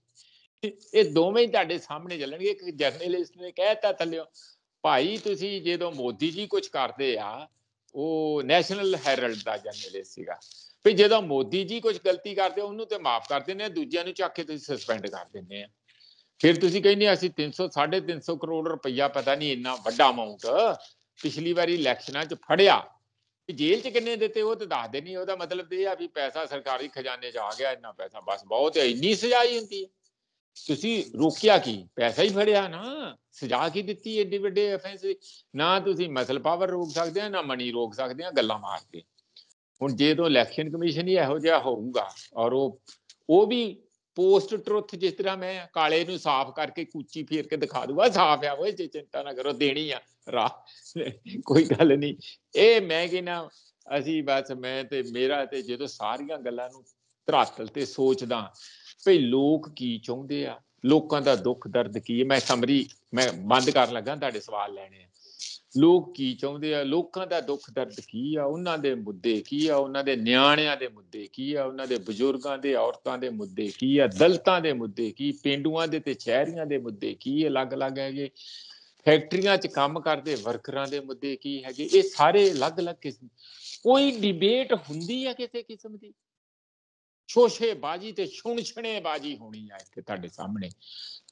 ਇਹ ਦੋਵੇਂ ਹੀ ਤੁਹਾਡੇ ਸਾਹਮਣੇ ਚੱਲਣਗੇ ਇੱਕ ਜਰਨਲਿਸਟ ਨੇ ਕਹਿਤਾ ਥੱਲਿਓ ਭਾਈ ਤੁਸੀਂ ਜਦੋਂ ਮੋਦੀ ਜੀ ਕੁਝ ਕਰਦੇ ਆ ਉਹ ਨੈਸ਼ਨਲ ਹੈਰਲਡ ਦਾ ਜਰਨਲਿਸਟ ਸੀਗਾ ਵੀ ਜਦੋਂ ਮੋਦੀ ਜੀ ਕੁਝ ਗਲਤੀ ਕਰਦੇ ਉਹਨੂੰ ਤੇ ਮਾਫ ਕਰ ਦਿੰਦੇ ਆ ਦੂਜਿਆਂ ਨੂੰ ਚੱਕ ਕੇ ਤੁਸੀਂ ਸਸਪੈਂਡ ਕਰ ਦਿੰਦੇ ਆ ਫਿਰ ਤੁਸੀਂ ਕਹਿੰਦੇ ਅਸੀਂ 300 350 ਕਰੋੜ ਰੁਪਈਆ ਪਤਾ ਨਹੀਂ ਇੰਨਾ ਵੱਡਾ ਅਮਾਉਂਟ ਪਿਛਲੀ ਵਾਰੀ ਇਲੈਕਸ਼ਨਾਂ 'ਚ ਫੜਿਆ ਜੇਲ੍ਹ 'ਚ ਕਿੰਨੇ ਦਿੱਤੇ ਉਹ ਤਾਂ ਦੱਸਦੇ ਨਹੀਂ ਉਹਦਾ ਮਤਲਬ ਇਹ ਆ ਵੀ ਪੈਸਾ ਸਰਕਾਰੀ ਖਜ਼ਾਨੇ 'ਚ ਆ ਗਿਆ ਇੰਨਾ ਪੈਸਾ ਬਸ ਬਹੁਤ ਹੈ ਇੰਨੀ ਸਜ਼ਾਈ ਹੁੰਦੀ ਹੈ ਤੁਸੀਂ ਰੋਕਿਆ ਕੀ ਪੈਸਾ ਹੀ ਫੜਿਆ ਨਾ ਸਜ਼ਾ ਕੀ ਦਿੱਤੀ ਐਡੀ ਵੱਡੇ ਐਫਐਸ ਨਾ ਤੁਸੀਂ ਮਸਲ ਪਾਵਰ ਰੋਕ ਸਕਦੇ ਆ ਨਾ ਮਨੀ ਰੋਕ ਸਕਦੇ ਆ ਗੱਲਾਂ ਮਾਰ ਕੇ ਹੁਣ ਜੇ ਤੋਂ ਇਲੈਕਸ਼ਨ ਕਮਿਸ਼ਨ ਹੀ ਇਹੋ ਜਿਹਾ ਹੋਊਗਾ ਔਰ ਉਹ ਉਹ ਵੀ ਪੋਸਟ ਟਰੁੱਥ ਜਿਸ ਤਰ੍ਹਾਂ ਮੈਂ ਕਾਲੇ ਨੂੰ ਸਾਫ਼ ਕਰਕੇ ਕੂਚੀ ਫੇਰ ਕੇ ਦਿਖਾ ਦੂਗਾ ਸਾਫ਼ ਆ ਓਏ ਜੇ ਚਿੰਤਾ ਨਾ ਕਰੋ ਦੇਣੀ ਆ ਰਾ ਕੋਈ ਗੱਲ ਨਹੀਂ ਇਹ ਮੈਂ ਕਿਨਾ ਅਸੀਂ ਬਸ ਮੈਂ ਤੇ ਮੇਰਾ ਤੇ ਜਦੋਂ ਸਾਰੀਆਂ ਗੱਲਾਂ ਨੂੰ ਧਰਾਤਲ ਤੇ ਸੋਚਦਾ ਭਈ ਲੋਕ ਕੀ ਚਾਹੁੰਦੇ ਆ ਲੋਕਾਂ ਦਾ ਦੁੱਖ ਦਰਦ ਕੀ ਹੈ ਮੈਂ ਸਮਰੀ ਮੈਂ ਬੰਦ ਕਰਨ ਲੱਗਾ ਤੁਹਾਡੇ ਸਵਾਲ ਲੈਣੇ ਆ ਲੋਕ ਕੀ ਚਾਹੁੰਦੇ ਆ ਲੋਕਾਂ ਦਾ ਦੁੱਖ ਦਰਦ ਕੀ ਆ ਉਹਨਾਂ ਦੇ ਮੁੱਦੇ ਕੀ ਆ ਉਹਨਾਂ ਦੇ ਨਿਆਣਿਆਂ ਦੇ ਮੁੱਦੇ ਕੀ ਆ ਉਹਨਾਂ ਦੇ ਬਜ਼ੁਰਗਾਂ ਦੇ ਔਰਤਾਂ ਦੇ ਮੁੱਦੇ ਕੀ ਆ ਦਲਤਾਂ ਦੇ ਮੁੱਦੇ ਕੀ ਪਿੰਡੂਆਂ ਦੇ ਤੇ ਸ਼ਹਿਰੀਆਂ ਦੇ ਮੁੱਦੇ ਕੀ ਅਲੱਗ-ਅਲੱਗ ਹੈਗੇ ਫੈਕਟਰੀਆਂ 'ਚ ਕੰਮ ਕਰਦੇ ਵਰਕਰਾਂ ਦੇ ਮੁੱਦੇ ਕੀ ਹੈਗੇ ਇਹ ਸਾਰੇ ਅਲੱਗ-ਅਲੱਗ ਕਿਸਮ ਕੋਈ ਡਿਬੇਟ ਹੁੰਦੀ ਆ ਕਿਸੇ ਕਿਸਮ ਦੀ ਛੋਸ਼ੇ ਬਾਜੀ ਤੇ ਛੁਣਛਣੇ ਬਾਜੀ ਹੋਣੀ ਆ ਇੱਥੇ ਤੁਹਾਡੇ ਸਾਹਮਣੇ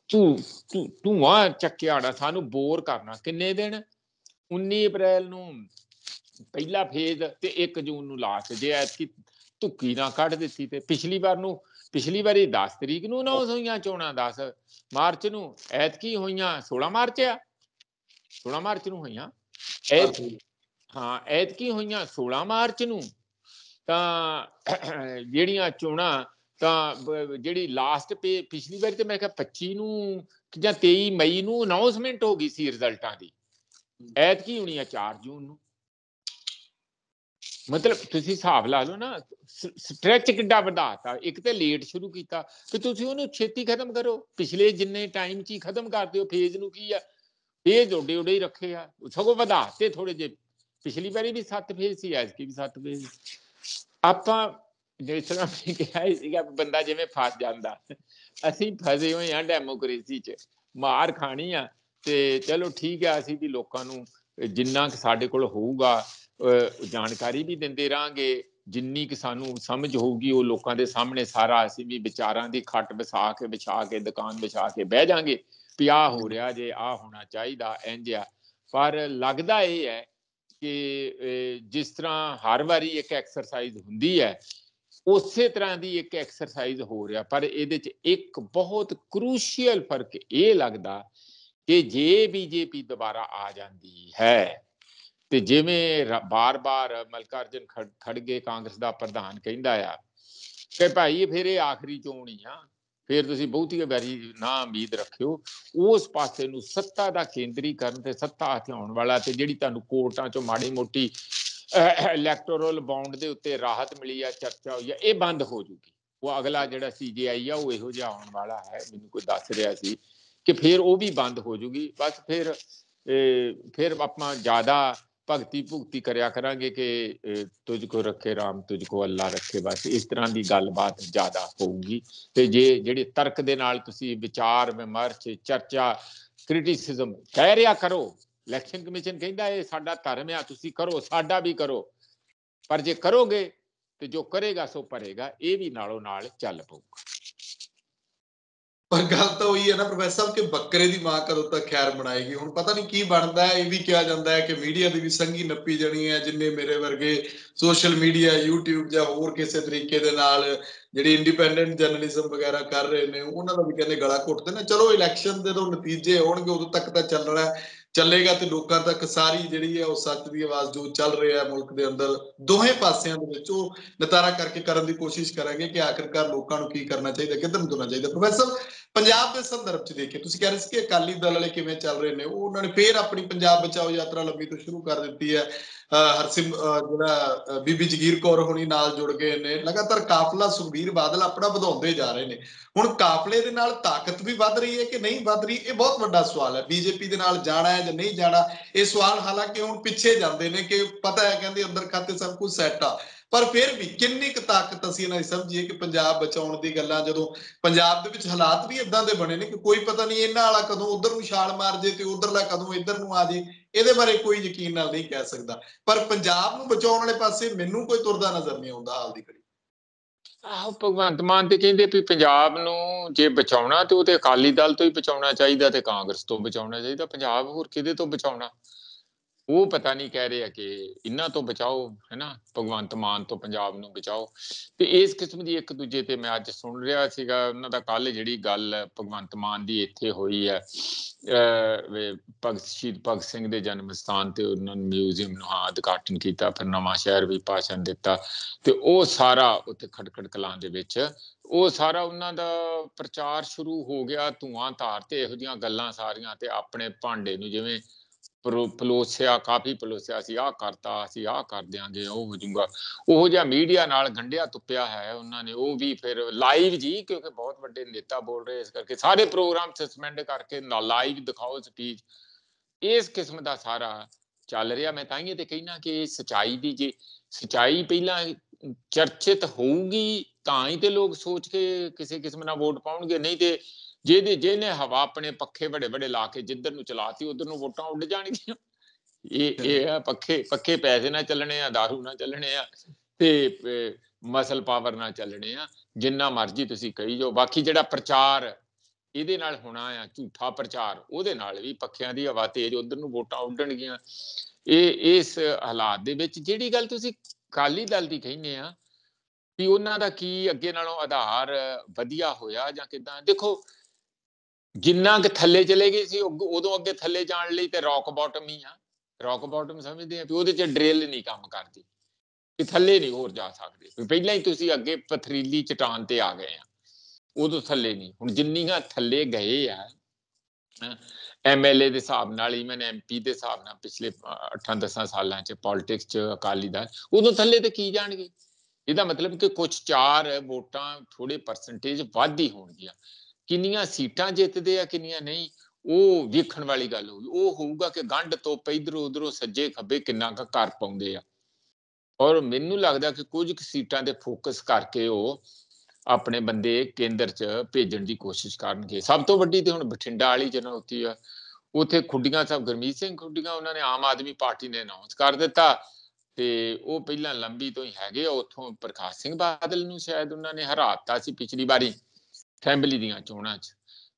ਤੂੰ ਤੂੰ ਤੂੰ ਆ ਚੱਕਿਆੜਾ ਸਾਨੂੰ ਬੋਰ ਕਰਨਾ ਕਿੰਨੇ ਦਿਨ 19 ਅਪ੍ਰੈਲ ਨੂੰ ਪਹਿਲਾ ਫੇਜ਼ ਤੇ 1 ਜੂਨ ਨੂੰ ਲਾਸਟ ਜੇ ਐਤਕੀ ਧੁੱਕੀ ਨਾ ਕੱਢ ਦਿੱਤੀ ਤੇ ਪਿਛਲੀ ਵਾਰ ਨੂੰ ਪਿਛਲੀ ਵਾਰੀ 10 ਤਰੀਕ ਨੂੰ ਨਾ ਹੋਈਆਂ ਚੋਣਾਂ 10 ਮਾਰਚ ਨੂੰ ਐਤਕੀ ਹੋਈਆਂ 16 ਮਾਰਚ ਆ 16 ਮਾਰਚ ਨੂੰ ਹੋਈਆਂ ਐਤ ਹਾਂ ਐਤਕੀ ਹੋਈਆਂ 16 ਮਾਰਚ ਨੂੰ ਤਾਂ ਜਿਹੜੀਆਂ ਚੋਣਾਂ ਤਾਂ ਜਿਹੜੀ ਲਾਸਟ ਪਿਛਲੀ ਵਾਰੀ ਤੇ ਮੈਂ ਕਿਹਾ 25 ਨੂੰ ਜਾਂ 23 ਮਈ ਨੂੰ ਅਨਾਉਂਸਮੈਂਟ ਹੋ ਗਈ ਸੀ ਰਿਜ਼ਲਟਾਂ ਦੀ ਐਤ ਕੀ ਹੋਣੀ ਆ 4 ਜੂਨ ਨੂੰ ਮਤਲਬ ਤੁਸੀਂ ਹਿਸਾਬ ਲਾ ਲਓ ਨਾ ਸਟ੍ਰੈਚ ਕਿੱਡਾ ਵਧਾਤਾ ਇੱਕ ਤੇ ਲੇਟ ਸ਼ੁਰੂ ਕੀਤਾ ਕਿ ਤੁਸੀਂ ਉਹਨੂੰ ਛੇਤੀ ਖਤਮ ਕਰੋ ਪਿਛਲੇ ਜਿੰਨੇ ਟਾਈਮ 'ਚ ਹੀ ਖਤਮ ਕਰਦੇ ਹੋ ਫੇਜ਼ ਨੂੰ ਕੀ ਆ ਫੇਜ਼ ਓਡੇ ਓਡੇ ਹੀ ਰੱਖੇ ਆ ਸਗੋਂ ਵਧਾਤੇ ਥੋੜੇ ਜੇ ਪਿਛਲੀ ਵਾਰੀ ਵੀ 7 ਫੇਜ਼ ਸੀ ਐਸ ਕੀ ਵੀ 7 ਫੇਜ਼ ਆਪਾਂ ਜਿਸ ਤਰ੍ਹਾਂ ਵੀ ਕਿਹਾ ਸੀਗਾ ਬੰਦਾ ਜਿਵੇਂ ਫਸ ਜਾਂਦਾ ਅਸੀਂ ਫਸੇ ਹੋਏ ਆ ਡੈਮੋਕ੍ਰੇਸੀ 'ਚ ਮਾਰ ਖਾਣੀ ਆ ਤੇ ਚਲੋ ਠੀਕ ਹੈ ਅਸੀਂ ਵੀ ਲੋਕਾਂ ਨੂੰ ਜਿੰਨਾ ਕਿ ਸਾਡੇ ਕੋਲ ਹੋਊਗਾ ਜਾਣਕਾਰੀ ਵੀ ਦਿੰਦੇ ਰਾਂਗੇ ਜਿੰਨੀ ਕਿ ਸਾਨੂੰ ਸਮਝ ਹੋਊਗੀ ਉਹ ਲੋਕਾਂ ਦੇ ਸਾਹਮਣੇ ਸਾਰਾ ਅਸੀਂ ਵੀ ਵਿਚਾਰਾਂ ਦੀ ਖੱਟ ਵਿਸਾ ਕੇ ਵਿਛਾ ਕੇ ਦੁਕਾਨ ਵਿਛਾ ਕੇ ਬਹਿ ਜਾਾਂਗੇ ਵੀ ਆ ਹੋ ਰਿਹਾ ਜੇ ਆ ਹੋਣਾ ਚਾਹੀਦਾ ਇੰਜ ਆ ਪਰ ਲੱਗਦਾ ਇਹ ਹੈ ਕਿ ਜਿਸ ਤਰ੍ਹਾਂ ਹਰ ਵਾਰੀ ਇੱਕ ਐਕਸਰਸਾਈਜ਼ ਹੁੰਦੀ ਹੈ ਉਸੇ ਤਰ੍ਹਾਂ ਦੀ ਇੱਕ ਐਕਸਰਸਾਈਜ਼ ਹੋ ਰਿਹਾ ਪਰ ਇਹਦੇ 'ਚ ਇੱਕ ਬਹੁਤ ਕਰੂਸ਼ੀਅਲ ਫਰਕ ਇਹ ਲੱਗਦਾ ਕਿ ਜੇ ਬੀਜੇਪੀ ਦੁਬਾਰਾ ਆ ਜਾਂਦੀ ਹੈ ਤੇ ਜਿਵੇਂ ਬਾਰ-ਬਾਰ ਮਲਕਾਰਜਨ ਖੜਗੇ ਕਾਂਗਰਸ ਦਾ ਪ੍ਰਧਾਨ ਕਹਿੰਦਾ ਆ ਕਿ ਭਾਈ ਫਿਰ ਇਹ ਆਖਰੀ ਚੋਣ ਹੀ ਆ ਫਿਰ ਤੁਸੀਂ ਬਹੁਤੀ ਵੈਰੀ ਨਾ ਉਮੀਦ ਰੱਖਿਓ ਉਸ ਪਾਸੇ ਨੂੰ ਸੱਤਾ ਦਾ ਕੇਂਦਰੀਕਰਨ ਤੇ ਸੱਤਾ ਹਥਿਆਉਣ ਵਾਲਾ ਤੇ ਜਿਹੜੀ ਤੁਹਾਨੂੰ ਕੋਰਟਾਂ ਚੋਂ ਮਾੜੀ ਮੋਟੀ ਇਲੈਕਟੋਰਲ ਬੌਂਡ ਦੇ ਉੱਤੇ ਰਾਹਤ ਮਿਲੀ ਆ ਚਰਚਾ ਹੋਈ ਆ ਇਹ ਬੰਦ ਹੋ ਜੂਗੀ ਉਹ ਅਗਲਾ ਜਿਹੜਾ ਸੀਜੀਆਈ ਆ ਉਹ ਇਹੋ ਜਿਹਾ ਆਉਣ ਵਾਲਾ ਹੈ ਮੈਨੂੰ ਕੋਈ ਦੱਸ ਰਿਹਾ ਸੀ ਕਿ ਫਿਰ ਉਹ ਵੀ ਬੰਦ ਹੋ ਜੂਗੀ ਬਸ ਫਿਰ ਫਿਰ ਆਪਾਂ ਜ਼ਿਆਦਾ ਭਗਤੀ ਭੁਗਤੀ ਕਰਿਆ ਕਰਾਂਗੇ ਕਿ ਤੁਝ ਕੋ ਰੱਖੇ RAM ਤੁਝ ਕੋ ਅੱਲਾ ਰੱਖੇ ਬਸ ਇਸ ਤਰ੍ਹਾਂ ਦੀ ਗੱਲਬਾਤ ਜ਼ਿਆਦਾ ਹੋਊਗੀ ਤੇ ਜੇ ਜਿਹੜੇ ਤਰਕ ਦੇ ਨਾਲ ਤੁਸੀਂ ਵਿਚਾਰ ਵਿਮਰਸ਼ ਚਰਚਾ ਕ੍ਰਿਟਿਸਿਜ਼ਮ ਕਹਿ ਕਰੋ ਇਲੈਕਸ਼ਨ ਕਮਿਸ਼ਨ ਕਹਿੰਦਾ ਇਹ ਸਾਡਾ ਧਰਮ ਆ ਤੁਸੀਂ ਕਰੋ ਸਾਡਾ ਵੀ ਕਰੋ ਪਰ ਜੇ ਕਰੋਗੇ ਤੇ ਜੋ ਕਰੇਗਾ ਸੋ ਭਰੇਗਾ ਇਹ ਵੀ ਨਾਲੋਂ ਨਾਲ ਚੱਲ ਪਊਗਾ ਪਰ ਗੱਲ ਤਾਂ ਉਹੀ ਹੈ ਨਾ ਪ੍ਰੋਫੈਸਰ ਸਾਹਿਬ ਕਿ ਬੱਕਰੇ ਦੀ ਮਾਂ ਕਦੋਂ ਤੱਕ ਖੈਰ ਬਣਾਏਗੀ ਹੁਣ ਪਤਾ ਨਹੀਂ ਕੀ ਬਣਦਾ ਇਹ ਵੀ ਕਿਹਾ ਜਾਂਦਾ ਹੈ ਕਿ ਮੀਡੀਆ ਦੀ ਵੀ ਸੰਗੀ ਨੱਪੀ ਜਣੀ ਹੈ ਜਿੰਨੇ ਮੇਰੇ ਵਰਗੇ ਸੋਸ਼ਲ ਮੀਡੀਆ YouTube ਜਾਂ ਹੋਰ ਕਿਸੇ ਤਰੀਕੇ ਦੇ ਨਾਲ ਜਿਹੜੀ ਇੰਡੀਪੈਂਡੈਂਟ ਜਰਨਲਿਜ਼ਮ ਵਗੈਰਾ ਕਰ ਰਹੇ ਨੇ ਉਹਨਾਂ ਦਾ ਵੀ ਕਹਿੰਦੇ ਗਲਾ ਘੁੱਟਦੇ ਨੇ ਚਲੋ ਇਲੈਕਸ਼ਨ ਦੇ ਤੋਂ ਨਤੀਜੇ ਆਉਣਗੇ ਉਦੋਂ ਤੱਕ ਤਾਂ ਚੱਲਣਾ ਹੈ ਚੱਲੇਗਾ ਤੇ ਲੋਕਾਂ ਤੱਕ ਸਾਰੀ ਜਿਹੜੀ ਹੈ ਉਹ ਸੱਚ ਦੀ ਆਵਾਜ਼ ਜੋ ਚੱਲ ਰਿਹਾ ਹੈ ਮੁਲਕ ਦੇ ਅੰਦਰ ਦੋਹੇ ਪਾਸਿਆਂ ਦੇ ਵਿੱਚ ਉਹ ਨਤਾਰਾ ਕਰਕੇ ਕਰਨ ਦੀ ਕੋਸ਼ਿਸ਼ ਕਰਾਂਗੇ ਕਿ ਆਖਿਰਕਾਰ ਲੋਕਾਂ ਨੂੰ ਕੀ ਕਰਨਾ ਚਾਹੀਦਾ ਕਿੱਧਰ ਨੂੰ ਤੁਰਨਾ ਚਾਹੀਦਾ ਪ੍ਰੋਫੈਸਰ ਪੰਜਾਬ ਦੇ ਸੰਦਰਭ 'ਚ ਦੇਖੇ ਤੁਸੀਂ ਕਹਿ ਰਹੇ ਸੀ ਕਿ ਅਕਾਲੀ ਦਲ ਵਾਲੇ ਕਿਵੇਂ ਚੱਲ ਰਹੇ ਨੇ ਉਹ ਉਹਨਾਂ ਨੇ ਫੇਰ ਆਪਣੀ ਪੰਜਾਬ ਬਚਾਓ ਯਾਤਰਾ ਲੰਬੀ ਤੋਂ ਸ਼ੁਰੂ ਕਰ ਦਿੱਤੀ ਹੈ ਹਰਸਿਮ ਜਿਹੜਾ ਬੀਬੀ ਜਗੀਰ ਕੌਰ ਹੁਣੀ ਨਾਲ ਜੁੜ ਗਏ ਨੇ ਲਗਾਤਾਰ ਕਾਫਲਾ ਸੁਖਬੀਰ ਬਾਦਲ ਆਪਣਾ ਵਧਾਉਂਦੇ ਜਾ ਰਹੇ ਨੇ ਹੁਣ ਕਾਫਲੇ ਦੇ ਨਾਲ ਤਾਕਤ ਵੀ ਵੱਧ ਰਹੀ ਹੈ ਕਿ ਨਹੀਂ ਵੱਧ ਰਹੀ ਇਹ ਬਹੁਤ ਵੱਡਾ ਸਵਾਲ ਹੈ ਬੀਜੇਪੀ ਦੇ ਨਾਲ ਜਾਣਾ ਹੈ ਜਾਂ ਨਹੀਂ ਜਾਣਾ ਇਹ ਸਵਾਲ ਹਾਲਾਂਕਿ ਹੁਣ ਪਿੱਛੇ ਜਾਂਦੇ ਨੇ ਕਿ ਪਤਾ ਹੈ ਕਹਿੰਦੇ ਅੰਦਰ ਖਾਤੇ ਸਭ ਕੁਝ ਸੈੱਟ ਆ ਪਰ ਫਿਰ ਵੀ ਕਿੰਨੀ ਕੁ ਤਾਕਤ ਅਸੀਂ ਇਹਨਾਂ ਦੀ ਸਮਝੀਏ ਕਿ ਪੰਜਾਬ ਬਚਾਉਣ ਦੀ ਗੱਲਾਂ ਜਦੋਂ ਪੰਜਾਬ ਦੇ ਵਿੱਚ ਹਾਲਾਤ ਵੀ ਇਦਾਂ ਦੇ ਬਣੇ ਨੇ ਕਿ ਕੋਈ ਪਤਾ ਨਹੀਂ ਇਹਨਾਂ ਵਾਲਾ ਕਦੋਂ ਉਧਰ ਨੂੰ ਛਾਲ ਮਾਰ ਜੇ ਤੇ ਉਧਰਲਾ ਕਦੋਂ ਇੱਧਰ ਨੂੰ ਆ ਜੇ ਇਹਦੇ ਬਾਰੇ ਕੋਈ ਯਕੀਨ ਨਾਲ ਨਹੀਂ ਕਹਿ ਸਕਦਾ ਪਰ ਪੰਜਾਬ ਨੂੰ ਬਚਾਉਣ ਵਾਲੇ ਪਾਸੇ ਮੈਨੂੰ ਕੋਈ ਤੁਰਦਾ ਨਜ਼ਰ ਨਹੀਂ ਆਉਂਦਾ ਹਾਲ ਦੀ ਘੜੀ ਆਹ ਭਗਵੰਤ ਮਾਨ ਤੇ ਕਹਿੰਦੇ ਵੀ ਪੰਜਾਬ ਨੂੰ ਜੇ ਬਚਾਉਣਾ ਤੇ ਉਹ ਤੇ ਅਕਾਲੀ ਦਲ ਤੋਂ ਹੀ ਬਚਾਉਣਾ ਚਾਹੀਦਾ ਤੇ ਕਾਂਗਰਸ ਤੋਂ ਬਚਾਉਣਾ ਚਾਹੀਦਾ ਪੰਜਾਬ ਹੋਰ ਕਿਹਦੇ ਤੋਂ ਬਚਾਉਣਾ ਉਹ ਪਤਾ ਨਹੀਂ ਕਹਿ ਰਿਹਾ ਕਿ ਇਹਨਾਂ ਤੋਂ ਬਚਾਓ ਹੈਨਾ ਭਗਵੰਤ ਮਾਨ ਤੋਂ ਪੰਜਾਬ ਨੂੰ ਬਚਾਓ ਤੇ ਇਸ ਕਿਸਮ ਦੀ ਇੱਕ ਦੂਜੇ ਤੇ ਮੈਂ ਅੱਜ ਸੁਣ ਰਿਹਾ ਸੀਗਾ ਉਹਨਾਂ ਦਾ ਕੱਲ ਜਿਹੜੀ ਗੱਲ ਭਗਵੰਤ ਮਾਨ ਦੀ ਇੱਥੇ ਹੋਈ ਹੈ ਭਗਤ ਸ਼ਹੀਦ ਭਗਤ ਸਿੰਘ ਦੇ ਜਨਮ ਸਥਾਨ ਤੇ ਉਹਨਾਂ ਨੇ ਮਿਊਜ਼ੀਅਮ ਨੂੰ ਹਾਂ ਉਦਘਾਟਨ ਕੀਤਾ ਫਿਰ ਨਵਾਂ ਸ਼ਹਿਰ ਵੀ ਪਾਸ਼ਨ ਦਿੱਤਾ ਤੇ ਉਹ ਸਾਰਾ ਉੱਥੇ ਖਟਖੜ ਕਲਾਂ ਦੇ ਵਿੱਚ ਉਹ ਸਾਰਾ ਉਹਨਾਂ ਦਾ ਪ੍ਰਚਾਰ ਸ਼ੁਰੂ ਹੋ ਗਿਆ ਧੂਆਂ ਧਾਰ ਤੇ ਇਹੋ ਜੀਆਂ ਗੱਲਾਂ ਸਾਰੀਆਂ ਤੇ ਆਪਣੇ ਭਾਂਡੇ ਨੂੰ ਜਿਵੇਂ ਪਲੋਸਿਆ ਕਾਫੀ ਪਲੋਸਿਆ ਸੀ ਆ ਕਰਤਾ ਸੀ ਆ ਕਰ ਦਿਆਂਗੇ ਉਹ ਹੋ ਉਹ ਉਹੋ ਜਿਹਾ ਮੀਡੀਆ ਨਾਲ ਗੰਡਿਆ ਤੁੱਪਿਆ ਹੈ ਉਹਨਾਂ ਨੇ ਉਹ ਵੀ ਫਿਰ ਲਾਈਵ ਜੀ ਕਿਉਂਕਿ ਬਹੁਤ ਵੱਡੇ ਨੇਤਾ ਬੋਲ ਰਹੇ ਇਸ ਕਰਕੇ ਸਾਰੇ ਪ੍ਰੋਗਰਾਮ ਸਸਪੈਂਡ ਕਰਕੇ ਲਾਈਵ ਦਿਖਾਓ ਸਪੀਚ ਇਸ ਕਿਸਮ ਦਾ ਸਾਰਾ ਚੱਲ ਰਿਹਾ ਮੈਂ ਤਾਂ ਹੀ ਤੇ ਕਹਿਣਾ ਕਿ ਇਹ ਸਚਾਈ ਦੀ ਜੇ ਸਚਾਈ ਪਹਿਲਾਂ ਚਰਚਿਤ ਹੋਊਗੀ ਤਾਂ ਹੀ ਤੇ ਲੋਕ ਸੋਚ ਕੇ ਕਿਸੇ ਕਿਸਮ ਨਾਲ ਵੋਟ ਪਾਉਣਗੇ ਨਹੀਂ ਤੇ ਜਿਹਦੇ ਜਿਹਨੇ ਹਵਾ ਆਪਣੇ ਪੱਖੇ ਬੜੇ ਬੜੇ ਲਾ ਕੇ ਜਿੱਧਰ ਨੂੰ ਚਲਾਤੀ ਉਧਰ ਨੂੰ ਵੋਟਾਂ ਉੱਡ ਜਾਣਗੀਆਂ ਇਹ ਇਹ ਆ ਪੱਖੇ ਪੱਖੇ ਪੈਸੇ ਨਾਲ ਚੱਲਣੇ ਆ दारू ਨਾਲ ਚੱਲਣੇ ਆ ਤੇ ਮਸਲ ਪਾਵਰ ਨਾਲ ਚੱਲਣੇ ਆ ਜਿੰਨਾ ਮਰਜ਼ੀ ਤੁਸੀਂ ਕਹੀ ਜੋ ਬਾਕੀ ਜਿਹੜਾ ਪ੍ਰਚਾਰ ਇਹਦੇ ਨਾਲ ਹੋਣਾ ਆ ਝੂਠਾ ਪ੍ਰਚਾਰ ਉਹਦੇ ਨਾਲ ਵੀ ਪੱਖਿਆਂ ਦੀ ਹਵਾ ਤੇਜ਼ ਉਧਰ ਨੂੰ ਵੋਟਾਂ ਉੱਡਣਗੀਆਂ ਇਹ ਇਸ ਹਾਲਾਤ ਦੇ ਵਿੱਚ ਜਿਹੜੀ ਗੱਲ ਤੁਸੀਂ ਕਾਲੀ ਦਲ ਦੀ ਕਹਿੰਦੇ ਆ ਵੀ ਉਹਨਾਂ ਦਾ ਕੀ ਅੱਗੇ ਨਾਲੋਂ ਆਧਾਰ ਵਧੀਆ ਹੋਇਆ ਜਾਂ ਕਿਦਾਂ ਦੇਖੋ ਜਿੰਨਾ ਕਿ ਥੱਲੇ ਚਲੇ ਗਏ ਸੀ ਉਦੋਂ ਅੱਗੇ ਥੱਲੇ ਜਾਣ ਲਈ ਤੇ ਰੌਕ ਬਾਟਮ ਹੀ ਆ ਰੌਕ ਬਾਟਮ ਸਮਝਦੇ ਆ ਵੀ ਉਹਦੇ 'ਚ ਡ੍ਰਿਲ ਨਹੀਂ ਕੰਮ ਕਰਦੀ ਕਿ ਥੱਲੇ ਨਹੀਂ ਹੋਰ ਜਾ ਸਕਦੇ ਵੀ ਪਹਿਲਾਂ ਹੀ ਤੁਸੀਂ ਅੱਗੇ ਪਥਰੀਲੀ ਚਟਾਨ ਤੇ ਆ ਗਏ ਆ ਉਦੋਂ ਥੱਲੇ ਨਹੀਂ ਹੁਣ ਜਿੰਨੀਆਂ ਥੱਲੇ ਗਏ ਆ ਐਮਐਲਏ ਦੇ ਹਿਸਾਬ ਨਾਲ ਹੀ ਮੈਂ ਐਮਪੀ ਦੇ ਹਿਸਾਬ ਨਾਲ ਪਿਛਲੇ 8-10 ਸਾਲਾਂ 'ਚ ਪੋਲਿਟਿਕਸ 'ਚ ਅਕਾਲੀ ਦਲ ਉਦੋਂ ਥੱਲੇ ਤੇ ਕੀ ਜਾਣਗੇ ਇਹਦਾ ਮਤਲਬ ਕਿ ਕੁਝ ਚਾਰ ਵੋਟਾਂ ਥੋੜੇ ਪਰਸੈਂਟੇਜ ਵਾਧੀ ਹੋਣਗੀਆਂ ਕਿੰਨੀਆਂ ਸੀਟਾਂ ਜਿੱਤਦੇ ਆ ਕਿੰਨੀਆਂ ਨਹੀਂ ਉਹ ਵੇਖਣ ਵਾਲੀ ਗੱਲ ਹੋਊ ਉਹ ਹੋਊਗਾ ਕਿ ਗੰਢ ਤੋਂ ਪੈਦਰ ਉਧਰੋਂ ਸੱਜੇ ਖੱਬੇ ਕਿੰਨਾ ਕ ਕਰ ਪਾਉਂਦੇ ਆ ਔਰ ਮੈਨੂੰ ਲੱਗਦਾ ਕਿ ਕੁਝ ਕੁ ਸੀਟਾਂ ਦੇ ਫੋਕਸ ਕਰਕੇ ਉਹ ਆਪਣੇ ਬੰਦੇ ਕੇਂਦਰ 'ਚ ਭੇਜਣ ਦੀ ਕੋਸ਼ਿਸ਼ ਕਰਨਗੇ ਸਭ ਤੋਂ ਵੱਡੀ ਤੇ ਹੁਣ ਬਠਿੰਡਾ ਵਾਲੀ ਜਨਉਤੀ ਆ ਉਥੇ ਖੁੱਡੀਆਂ ਸਾਹਿਬ ਗਰਮੀਤ ਸਿੰਘ ਖੁੱਡੀਆਂ ਉਹਨਾਂ ਨੇ ਆਮ ਆਦਮੀ ਪਾਰਟੀ ਨੇ ਅਨਾਉਂਸ ਕਰ ਦਿੱਤਾ ਤੇ ਉਹ ਪਹਿਲਾਂ ਲੰਬੀ ਤੋਂ ਹੀ ਹੈਗੇ ਉਥੋਂ ਪ੍ਰਕਾਸ਼ ਸਿੰਘ ਬਾਦਲ ਨੂੰ ਸ਼ਾਇਦ ਉਹਨਾਂ ਨੇ ਹਰਾਤਾ ਸੀ ਪਿਛਲੀ ਵਾਰੀ ਫੈਮਿਲੀ ਦੀਆਂ ਚੋਣਾਂ 'ਚ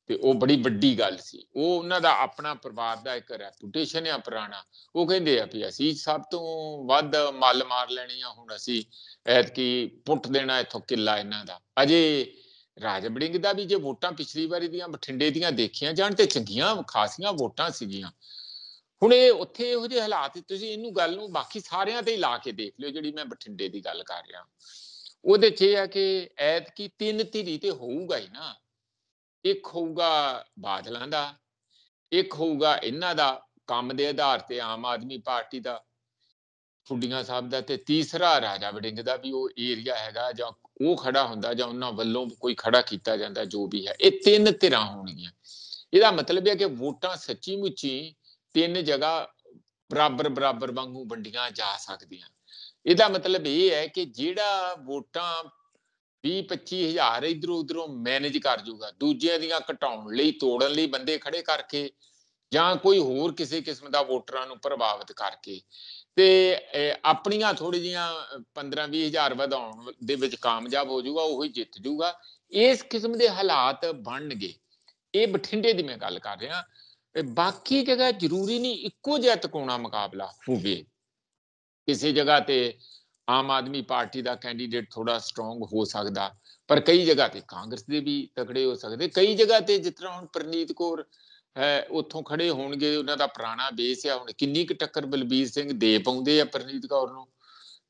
ਤੇ ਉਹ ਬੜੀ ਵੱਡੀ ਗੱਲ ਸੀ ਉਹ ਉਹਨਾਂ ਦਾ ਆਪਣਾ ਪਰਿਵਾਰ ਦਾ ਇੱਕ ਰੈਪਿਊਟੇਸ਼ਨ ਆ ਪੁਰਾਣਾ ਉਹ ਕਹਿੰਦੇ ਆ ਵੀ ਅਸੀਂ ਸਭ ਤੋਂ ਵੱਧ ਮੱਲ ਮਾਰ ਲੈਣੀ ਆ ਹੁਣ ਅਸੀਂ ਐਤ ਕੀ ਪੁੱਟ ਦੇਣਾ ਇਥੋਂ ਕਿਲਾ ਇਹਨਾਂ ਦਾ ਅਜੇ ਰਾਜਬੜਿੰਗ ਦਾ ਵੀ ਜੇ ਵੋਟਾਂ ਪਿਛਲੀ ਵਾਰੀ ਦੀਆਂ ਬਠਿੰਡੇ ਦੀਆਂ ਦੇਖੀਆਂ ਜਾਣ ਤੇ ਚੰਗੀਆਂ ਖਾਸੀਆਂ ਵੋਟਾਂ ਸੀਗੀਆਂ ਹੁਣ ਇਹ ਉੱਥੇ ਇਹੋ ਜਿਹੇ ਹਾਲਾਤ ਤੁਸੀਂ ਇਹਨੂੰ ਗੱਲ ਨੂੰ ਬਾਕੀ ਸਾਰਿਆਂ ਤੇ ਹੀ ਲਾ ਕੇ ਦੇਖ ਲਿਓ ਜਿਹੜੀ ਮੈਂ ਬਠਿੰਡੇ ਦੀ ਗੱਲ ਕਰ ਰਿਹਾ ਉਹਦੇ 'ਚ ਇਹ ਆ ਕਿ ਐਤ ਕੀ ਤਿੰਨ ਧਿਰੀ ਤੇ ਹੋਊਗਾ ਹੀ ਨਾ ਇੱਕ ਹੋਊਗਾ ਬਾਦਲਾਂ ਦਾ ਇੱਕ ਹੋਊਗਾ ਇਹਨਾਂ ਦਾ ਕੰਮ ਦੇ ਆਧਾਰ ਤੇ ਆਮ ਆਦਮੀ ਪਾਰਟੀ ਦਾ ਫੁੱਡੀਆਂ ਸਾਹਿਬ ਦਾ ਤੇ ਤੀਸਰਾ ਰਾਜਾ ਵੜਿੰਗ ਦਾ ਵੀ ਉਹ ਏਰੀਆ ਹੈਗਾ ਜਾਂ ਉਹ ਖੜਾ ਹੁੰਦਾ ਜਾਂ ਉਹਨਾਂ ਵੱਲੋਂ ਕੋਈ ਖੜਾ ਕੀਤਾ ਜਾਂਦਾ ਜੋ ਵੀ ਹੈ ਇਹ ਤਿੰਨ ਧਿਰਾਂ ਹੋਣਗੀਆਂ ਇਹਦਾ ਮਤਲਬ ਹੈ ਕਿ ਵੋਟਾਂ ਸੱਚੀ ਮੁੱਚੀ ਤਿੰਨ ਜਗ੍ਹਾ ਬਰਾਬਰ ਬਰਾਬਰ ਵਾਂਗੂ ਵੰਡੀਆਂ ਜਾ ਸਕਦੀਆਂ ਇਹਦਾ ਮਤਲਬ ਇਹ ਹੈ ਕਿ ਜਿਹੜਾ ਵੋਟਾਂ 20-25 ਹਜ਼ਾਰ ਇਧਰੋਂ ਉਧਰੋਂ ਮੈਨੇਜ ਕਰ ਜੂਗਾ ਦੂਜਿਆਂ ਦੀਆਂ ਘਟਾਉਣ ਲਈ ਤੋੜਨ ਲਈ ਬੰਦੇ ਖੜੇ ਕਰਕੇ ਜਾਂ ਕੋਈ ਹੋਰ ਕਿਸੇ ਕਿਸਮ ਦਾ ਵੋਟਰਾਂ ਨੂੰ ਪ੍ਰਭਾਵਿਤ ਕਰਕੇ ਤੇ ਆਪਣੀਆਂ ਥੋੜੀ ਜੀਆਂ 15-20 ਹਜ਼ਾਰ ਵਧਾਉਣ ਦੇ ਵਿੱਚ ਕਾਮਯਾਬ ਹੋ ਜੂਗਾ ਉਹ ਹੀ ਜਿੱਤ ਜੂਗਾ ਇਸ ਕਿਸਮ ਦੇ ਹਾਲਾਤ ਬਣਨਗੇ ਇਹ ਬਠਿੰਡੇ ਦੀ ਮੈਂ ਗੱਲ ਕਰ ਰਿਹਾ ਬਾਕੀ ਜਗ੍ਹਾ ਜ਼ਰੂਰੀ ਨਹੀਂ ਇੱਕੋ ਜਿਹਾ ਤਕੋਣਾ ਮੁਕਾਬਲਾ ਹੋਵੇ ਕਿਸੇ ਜਗ੍ਹਾ ਤੇ ਆਮ ਆਦਮੀ ਪਾਰਟੀ ਦਾ ਕੈਂਡੀਡੇਟ ਥੋੜਾ ਸਟਰੋਂਗ ਹੋ ਸਕਦਾ ਪਰ ਕਈ ਜਗ੍ਹਾ ਤੇ ਕਾਂਗਰਸ ਦੇ ਵੀ ਤਕੜੇ ਹੋ ਸਕਦੇ ਕਈ ਜਗ੍ਹਾ ਤੇ ਜਿਸ ਤਰ੍ਹਾਂ ਹੁਣ ਪ੍ਰਨੀਤ ਕੌਰ ਹੈ ਉੱਥੋਂ ਖੜੇ ਹੋਣਗੇ ਉਹਨਾਂ ਦਾ ਪੁਰਾਣਾ ਬੇਸ ਆ ਹੁਣ ਕਿੰਨੀ ਕੁ ਟੱਕਰ ਬਲਬੀਰ ਸਿੰਘ ਦੇ ਪਾਉਂਦੇ ਆ ਪ੍ਰਨੀਤ ਕੌਰ ਨੂੰ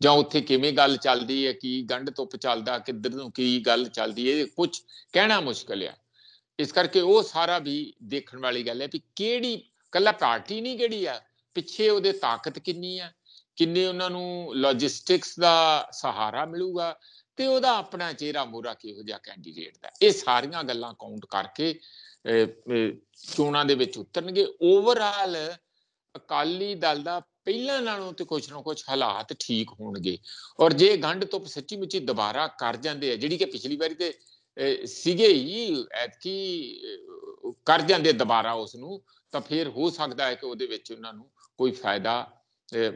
ਜਾਂ ਉੱਥੇ ਕਿਵੇਂ ਗੱਲ ਚੱਲਦੀ ਹੈ ਕੀ ਗੰਢ ਧੁੱਪ ਚੱਲਦਾ ਕਿੱਧਰ ਨੂੰ ਕੀ ਗੱਲ ਚੱਲਦੀ ਹੈ ਕੁਝ ਕਹਿਣਾ ਮੁਸ਼ਕਲ ਆ ਇਸ ਕਰਕੇ ਉਹ ਸਾਰਾ ਵੀ ਦੇਖਣ ਵਾਲੀ ਗੱਲ ਹੈ ਵੀ ਕਿਹੜੀ ਕੱਲਾ ਪਾਰਟੀ ਨਹੀਂ ਕਿਹੜੀ ਆ ਪਿੱਛੇ ਉਹਦੇ ਤਾਕਤ ਕਿੰਨੀ ਆ ਕਿੰਨੇ ਉਹਨਾਂ ਨੂੰ ਲੌਜਿਸਟਿਕਸ ਦਾ ਸਹਾਰਾ ਮਿਲੂਗਾ ਤੇ ਉਹਦਾ ਆਪਣਾ ਚਿਹਰਾ ਮੋਰਾ ਕਿਹੋ ਜਿਹਾ ਕੈਂਡੀਡੇਟ ਦਾ ਇਹ ਸਾਰੀਆਂ ਗੱਲਾਂ ਕਾਊਂਟ ਕਰਕੇ ਚੋਣਾਂ ਦੇ ਵਿੱਚ ਉਤਰਨਗੇ ਓਵਰਆਲ ਅਕਾਲੀ ਦਲ ਦਾ ਪਹਿਲਾਂ ਨਾਲੋਂ ਤੇ ਕੁਝ ਨਾ ਕੁਝ ਹਾਲਾਤ ਠੀਕ ਹੋਣਗੇ ਔਰ ਜੇ ਗੰਢ ਤੋਂ ਸੱਚੀ ਮੁੱਚੀ ਦੁਬਾਰਾ ਕਰ ਜਾਂਦੇ ਆ ਜਿਹੜੀ ਕਿ ਪਿਛਲੀ ਵਾਰੀ ਤੇ ਸੀਗੇ ਹੀ ਐਤਕੀ ਕਰ ਜਾਂਦੇ ਦੁਬਾਰਾ ਉਸ ਨੂੰ ਤਾਂ ਫਿਰ ਹੋ ਸਕਦਾ ਹੈ ਕਿ ਉਹਦੇ ਵਿੱਚ ਉਹਨਾਂ ਨੂੰ ਕੋਈ ਫਾਇਦਾ